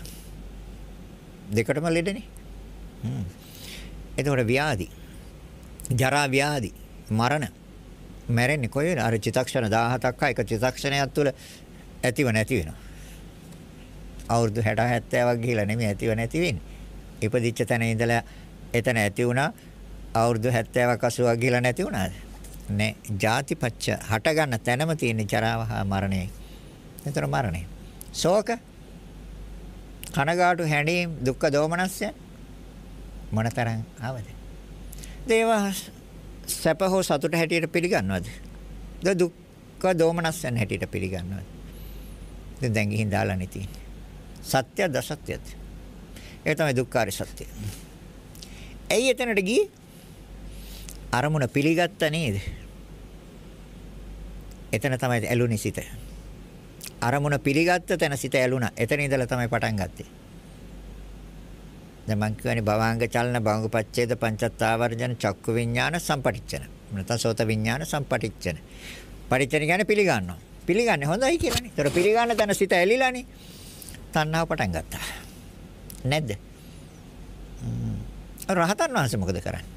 දෙකටම ලෙඩනේ. හ්ම්. එතකොට ව්‍යාධි. ජරා ව්‍යාධි, මරණ. මැරෙන්නේ කොහේද? අර චිතක්ෂණ 17ක් එක චිතක්ෂණයක් තුළ ඇතිව නැති වෙනවා. අවුරුදු 60 70ක් ගිහිලා නෙමෙයි ඇතිව නැති වෙන්නේ. ඉපදිච්ච තැන ඉඳලා එතන ඇති වුණා අවුරුදු 70ක් 80ක් ගිහිලා නැති වුණාද? නෑ. ಜಾතිපච්ච හට ගන්න තැනම තියෙන ජරාව හා මරණයයි. එතන මරණය. ශෝක කනගාටු හැඬීම් දුක්ඛ දෝමනස්ය මොනතරම් ආවද? දේව සැප හෝ සතුට හැටියට පිළිගන්නවද? ද දුක්ඛ දෝමනස්යන් හැටියට පිළිගන්නවද? දැන් දැන් ගිහින් දාලා නැති. සත්‍ය දසත්‍යද? ඒ තමයි දුක්ඛාර සත්‍ය. ඇයි එතනට ගියේ? අරමුණ පිළිගත්ත නේද? එතන තමයි ඇලුනේ සිත. අරමුණ පිළිගත්ත තැන සිත ඇලුනා. එතන ඉඳලා තමයි පටන් ගත්තේ. දැන් මං කියන්නේ භවාංග චලන භවංග පච්ඡේද පංචත්තාවර්ජන චක්කු විඥාන සම්පටිච්චන. නැත්නම් සෝත විඥාන සම්පටිච්චන. පරිච්ඡන කියන්නේ පිළිගන්නවා. පිළිගන්නේ හොඳයි කියලානේ. ඒතර පිළිගන්න තැන සිත ඇලිලානේ. තණ්හාව පටන් ගත්තා. නැද්ද? රහතන් වහන්සේ මොකද කරන්නේ?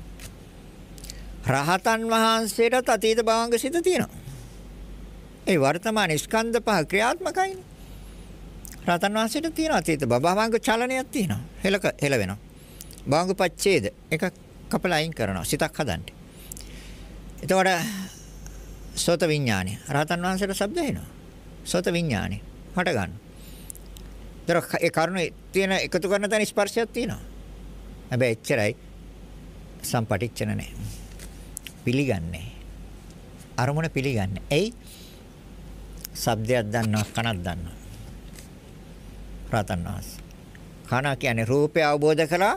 රහතන් වහන්සේටත් අතීත භවංග සිත තියෙනවා. ඒ වර්තමාන ස්කන්ධ පහ ක්‍රියාත්මකයිනේ. රතන් වහන්සේට තියෙන අතීත භවංග චලනයක් තියෙනවා. හෙලක හෙල වෙනවා. භවංග පච්ඡේද එක කපල අයින් කරනවා සිතක් හදන්න. එතකොට සෝත විඥානය. රතන් වහන්සේට શબ્ද එනවා. සෝත විඥානය හට ගන්න. දර ඒ කරුණේ තියෙන එකතු කරන තැන ස්පර්ශයක් තියෙනවා. හැබැයි එච්චරයි සම්පටිච්චන නැහැ. පිළිගන්නේ. අරමුණ පිළිගන්නේ. එයි ශබ්දයක් දන්නවා කනක් දන්නවා. රතන් වහන්සේ. කන කියන්නේ රූපය අවබෝධ කළා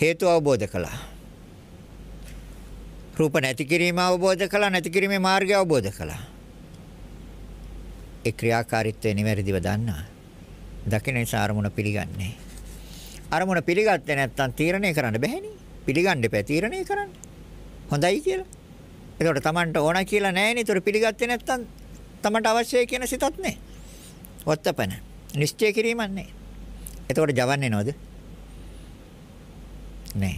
හේතු අවබෝධ කළා. රූප නැති කිරීම අවබෝධ කළා නැති කිරීමේ මාර්ගය අවබෝධ කළා. ඒ ක්‍රියාකාරීත්වය නිවැරදිව දන්නවා. දකින නිසා අරමුණ පිළිගන්නේ. අරමුණ පිළිගත්තේ නැත්නම් තීරණය කරන්න බැහැනේ. පිළිගන්න එපා තීරණය කරන්න. හොඳයි කියලා. එතකොට Tamanට ඕන කියලා නැහැ නේද? ඒතර පිළිගත්තේ නැත්නම් තමට අවශ්‍යයි කියන සිතත් නේ. වත්තපන. නිශ්චය කිරීමක් නේ. එතකොට ජවන්නේ නෝද? නෑ.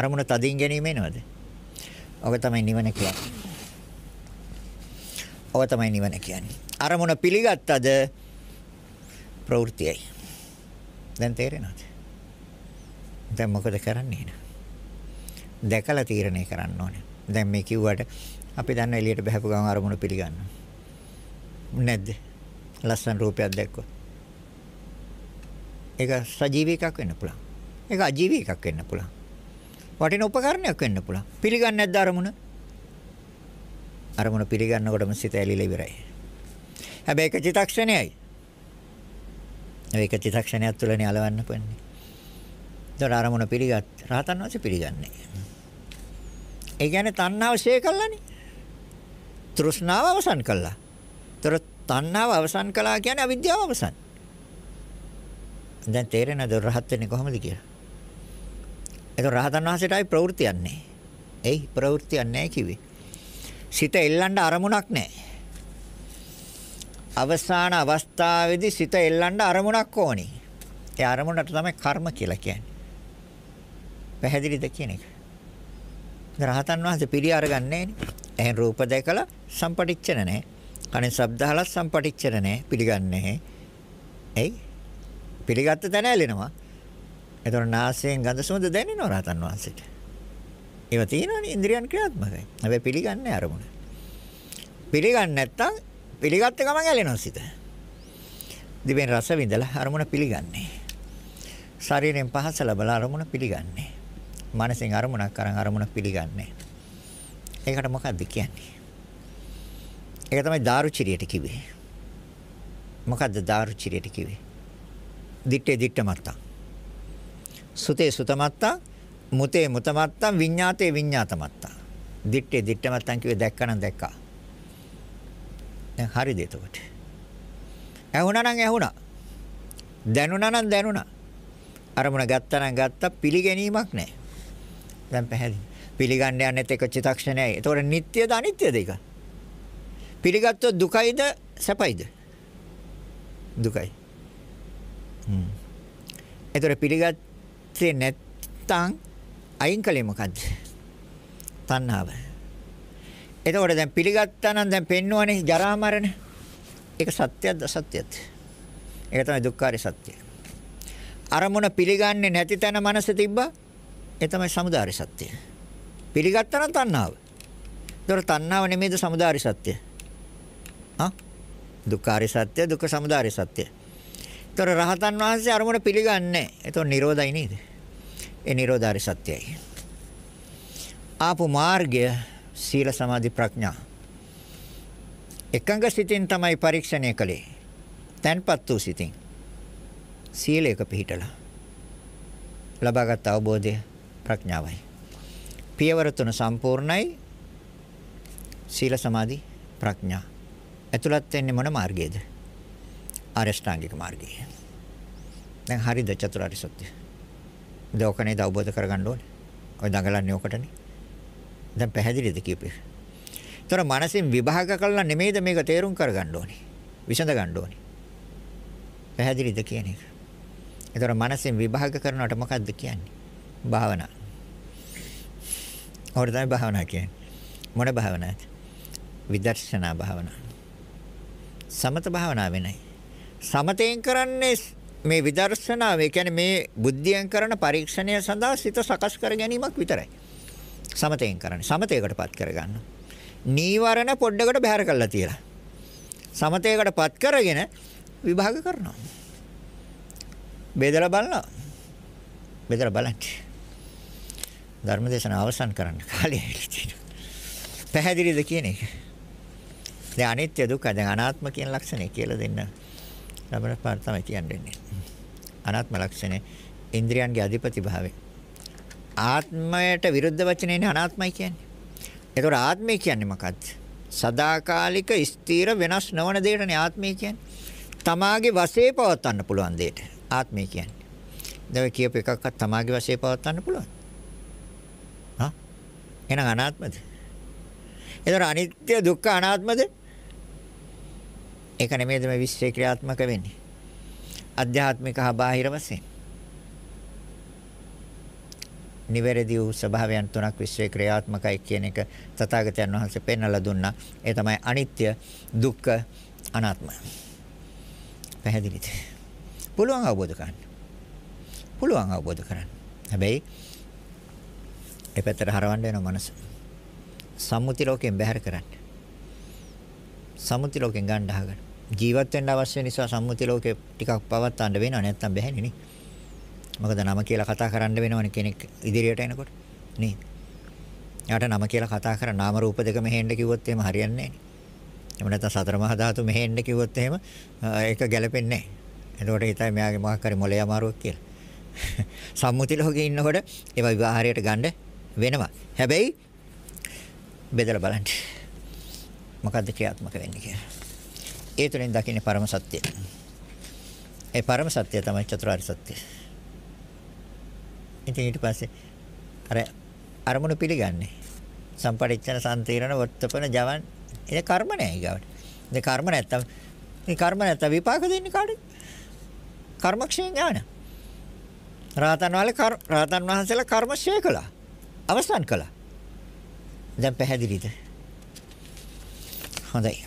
අරමුණ තදින් ගැනීම නේද? ඔක තමයි නිවන කියන්නේ. ඔක තමයි නිවන කියන්නේ. අරමුණ පිළිගත්තද ප්‍රවෘත්තියයි. දැන් තේරෙනවද? දැන් මොකද කරන්නේ නේ? දැකලා තීරණය කරන්න ඕනේ. දැන් මේ කිව්වට අපි දන්න එළියට බහපු ගමන් අරමුණ පිළිගන්නවා. නැද්ද? ලස්සන රූපයක් දැක්කොත්. ඒක සජීවී එකක් වෙන්න පුළුවන්. ඒක අජීවී එකක් වෙන්න පුළුවන්. වටින උපකරණයක් වෙන්න පුළුවන්. පිළිගන්නේ නැද්ද අරමුණ? අරමුණ පිළිගන්නකොටම සිත ඇලිලා ඉවරයි. හැබැයි ඒක චිතක්ෂණයයි. ඒක චිතක්ෂණයක් තුළනේ అలවන්න පන්නේ. ඒතර අරමුණ පිළිගත් රහතන් වහන්සේ පිළිගන්නේ. ඒ කියන්නේ තණ්හාව ශේ කළානේ. තෘෂ්ණාව අවසන් කළා. ඒතර තණ්හාව අවසන් කළා කියන්නේ අවිද්‍යාව අවසන්. දැන් තේරෙනවද රහත් වෙන්නේ කොහොමද කියලා? ඒක රහතන් වහන්සේටයි ප්‍රවෘත්තියක් නැහැ. එයි ප්‍රවෘත්තියක් නැහැ කිව්වේ. සිත එල්ලන්න අරමුණක් නැහැ. අවසාන අවස්ථාවේදී සිත එල්ලන්න අරමුණක් ඕනේ. ඒ අරමුණට තමයි කර්ම කියලා කියන්නේ. පැහැදිලිද කියන එක? රහතන් වහන්සේ පිළි අරගන්නේ නැහැ නේ. එහෙන් රූප දැකලා සම්පටිච්චන නැහැ. කනේ ශබ්දහලස් සම්පටිච්චර නැහැ පිළිගන්නේ ඇයි පිළිගත්ත තැන ඇලෙනවා එතකොට නාසයෙන් ගඳ සුවඳ දැනෙනවා රහතන් වහන්සේට ඒවා තියෙනවනේ ඉන්ද්‍රියන් ක්‍රියාත්මකයි හැබැයි පිළිගන්නේ අරමුණ පිළිගන්නේ නැත්තම් පිළිගත්ත ගමන් ඇලෙනවා සිත දිවෙන් රස විඳලා අරමුණ පිළිගන්නේ ශරීරයෙන් පහස ලැබලා අරමුණ පිළිගන්නේ මනසෙන් අරමුණක් අරන් අරමුණ පිළිගන්නේ ඒකට මොකක්ද කියන්නේ ඒක තමයි දාරුචිරියට කිව්වේ. මොකද්ද දාරුචිරියට කිව්වේ? දිත්තේ දිත්තමත්තා. සුතේ සුතමත්තා, මුතේ මුතමත්තා, විඤ්ඤාතේ විඤ්ඤාතමත්තා. දිත්තේ දිත්තමත්තා කිව්වේ දැක්කනම් දැක්කා. දැන් හරිද එතකොට? ඇහුණා නම් ඇහුණා. දැනුණා නම් දැනුණා. අරමුණ ගත්තා නම් ගත්තා පිළිගැනීමක් නැහැ. දැන් පැහැදිලි. පිළිගන්න යන්නේත් එක චිතක්ෂණයයි. ඒතකොට නිට්ටයද අනිත්‍යද ඒක? පිළිගත්තොත් දුකයිද සැපයිද? දුකයි. හ්ම්. ඒතර පිළිගත්තේ නැත්තම් අයින් කළේ මොකද්ද? තණ්හාව. එතකොට දැන් පිළිගත්තා නම් දැන් පෙන්වන්නේ ජරා මරණ. ඒක සත්‍යයක්ද අසත්‍යයක්ද? ඒක තමයි දුක්ඛාරය සත්‍යය. අරමුණ පිළිගන්නේ නැති තැන මනස තිබ්බා. ඒ තමයි samudāri සත්‍යය. පිළිගත්තා නම් තණ්හාව. ඒතකොට තණ්හාව නෙමෙයිද samudāri සත්‍යය? ආ දුක්ඛාරය සත්‍ය දුක්ඛ සමුදය සත්‍ය. ඒතර රහතන් වහන්සේ අරමුණ පිළිගන්නේ. ඒතකොට නිරෝධයි නේද? ඒ නිරෝධාරය සත්‍යයි. ආපු මාර්ගය සීල සමාධි ප්‍රඥා. එකඟ සිතින් තමයි පරීක්ෂණය කළේ. තන්පත් වූ සිතින්. සීලයක පිහිටලා ලබාගත් අවබෝධය ප්‍රඥාවයි. පියවර තුන සම්පූර්ණයි. සීල සමාධි ප්‍රඥා ඇතුළත් වෙන්නේ මොන මාර්ගයේද? අරෂ්ඨාංගික මාර්ගය. දැන් හරිද චතුරාර්ය සත්‍ය? දෝකනේ දවබෝධ කරගන්න ඕනේ. ඔය දඟලන්නේ ඔකටනේ. දැන් පැහැදිලිද කියපේ? ඒතර මනසින් විභාග කළා නෙමෙයිද මේක තේරුම් කරගන්න ඕනේ. විසඳ ගන්න ඕනේ. පැහැදිලිද කියන එක. ඒතර මනසින් විභාග කරනවට මොකද්ද කියන්නේ? භාවනා. ඔය තමයි භාවනා කියන්නේ. මොන භාවනාවද? විදර්ශනා භාවනාව. සමත භාවනාව වෙනයි. සමතෙන් කරන්නේ මේ විදර්ශනාව, ඒ කියන්නේ මේ බුද්ධියෙන් කරන පරීක්ෂණය සඳහා සිත සකස් කර ගැනීමක් විතරයි. සමතෙන් කරන්නේ. සමතයකටපත් කරගන්න. නීවරණ පොඩ්ඩකට බැහැර කරලා තියලා. සමතයකටපත් කරගෙන විභාග කරනවා. බෙදලා බලනවා. බෙදලා බලන්න. ධර්මදේශන අවසන් කරන්න කාලය ඇවිල්ලා තියෙනවා. පැහැදිලිද කියන එක? දැන් අනිත්‍ය දුක්ඛ දැන් අනාත්ම කියන ලක්ෂණය කියලා දෙන්න ලබන පාර තමයි කියන්නේ. අනාත්ම ලක්ෂණය ඉන්ද්‍රියන්ගේ අධිපති භාවය. ආත්මයට විරුද්ධ වචනේනේ අනාත්මයි කියන්නේ. ඒතකොට ආත්මය කියන්නේ මොකක්ද? සදාකාලික ස්ථිර වෙනස් නොවන දෙයකනේ ආත්මය කියන්නේ. තමාගේ වශයේ පවත්වන්න පුළුවන් දෙයට ආත්මය කියන්නේ. දැන් කියප එකක්වත් තමාගේ වශයේ පවත්වන්න පුළුවන්. හා? එහෙනම් අනාත්මද? ඒතර අනිත්‍ය දුක්ඛ අනාත්මද? ඒක නෙමෙයිද මේ විශ්වය ක්‍රියාත්මක වෙන්නේ. අධ්‍යාත්මික හා බාහිර වශයෙන්. නිවැරදි වූ ස්වභාවයන් තුනක් විශ්වය ක්‍රියාත්මකයි කියන එක තථාගතයන් වහන්සේ පෙන්වලා දුන්නා. ඒ තමයි අනිත්‍ය, දුක්ඛ, අනාත්ම. පැහැදිලිද? පුළුවන් අවබෝධ කරගන්න. පුළුවන් අවබෝධ කරගන්න. හැබැයි ඒ පැත්තට හරවන්න වෙන මනස. සම්මුති ලෝකයෙන් බැහැර කරන්න. සම්මුති ලෝකයෙන් ගන්න අහගන්න. ජීවත් වෙන්න අවශ්‍ය නිසා සම්මුති ලෝකේ ටිකක් පවත්වන්න වෙනවා නැත්තම් බැහැනේ නේ. මොකද නම කියලා කතා කරන්න වෙනවනේ කෙනෙක් ඉදිරියට එනකොට. නේද? යාට නම කියලා කතා කර නාම රූප දෙක මෙහෙන්න කිව්වොත් එහෙම හරියන්නේ නැහැ නේ. එහෙම නැත්තම් සතර මහා ධාතු මෙහෙන්න කිව්වොත් එහෙම ඒක ගැලපෙන්නේ නැහැ. එතකොට හිතයි මෙයාගේ මොකක් හරි මොලේ අමාරුවක් කියලා. සම්මුති ලෝකේ ඉන්නකොට ඒවා විවාහාරයට ගන්න වෙනවා. හැබැයි බෙදලා බලන්න. මොකද්ද ක්‍රියාත්මක වෙන්නේ කියලා. ඒ තුලින් දකින්නේ පරම සත්‍යය. ඒ පරම සත්‍යය තමයි චතුරාර්ය සත්‍යය. ඉතින් ඊට පස්සේ අර අරමුණු පිළිගන්නේ. සම්පරිච්ඡන සම්තිරණ වර්තපන ජවන් ඒ කර්ම නෑ ඊගාවට. ඒ කර්ම නැත්තම් මේ කර්ම නැත්තම් විපාක දෙන්නේ කාටද? කර්මක්ෂේ ඥාන. රාතන් වල රාතන් වහන්සේලා කර්මක්ෂේ කළා. අවසන් කළා. දැන් පැහැදිලිද? හොඳයි.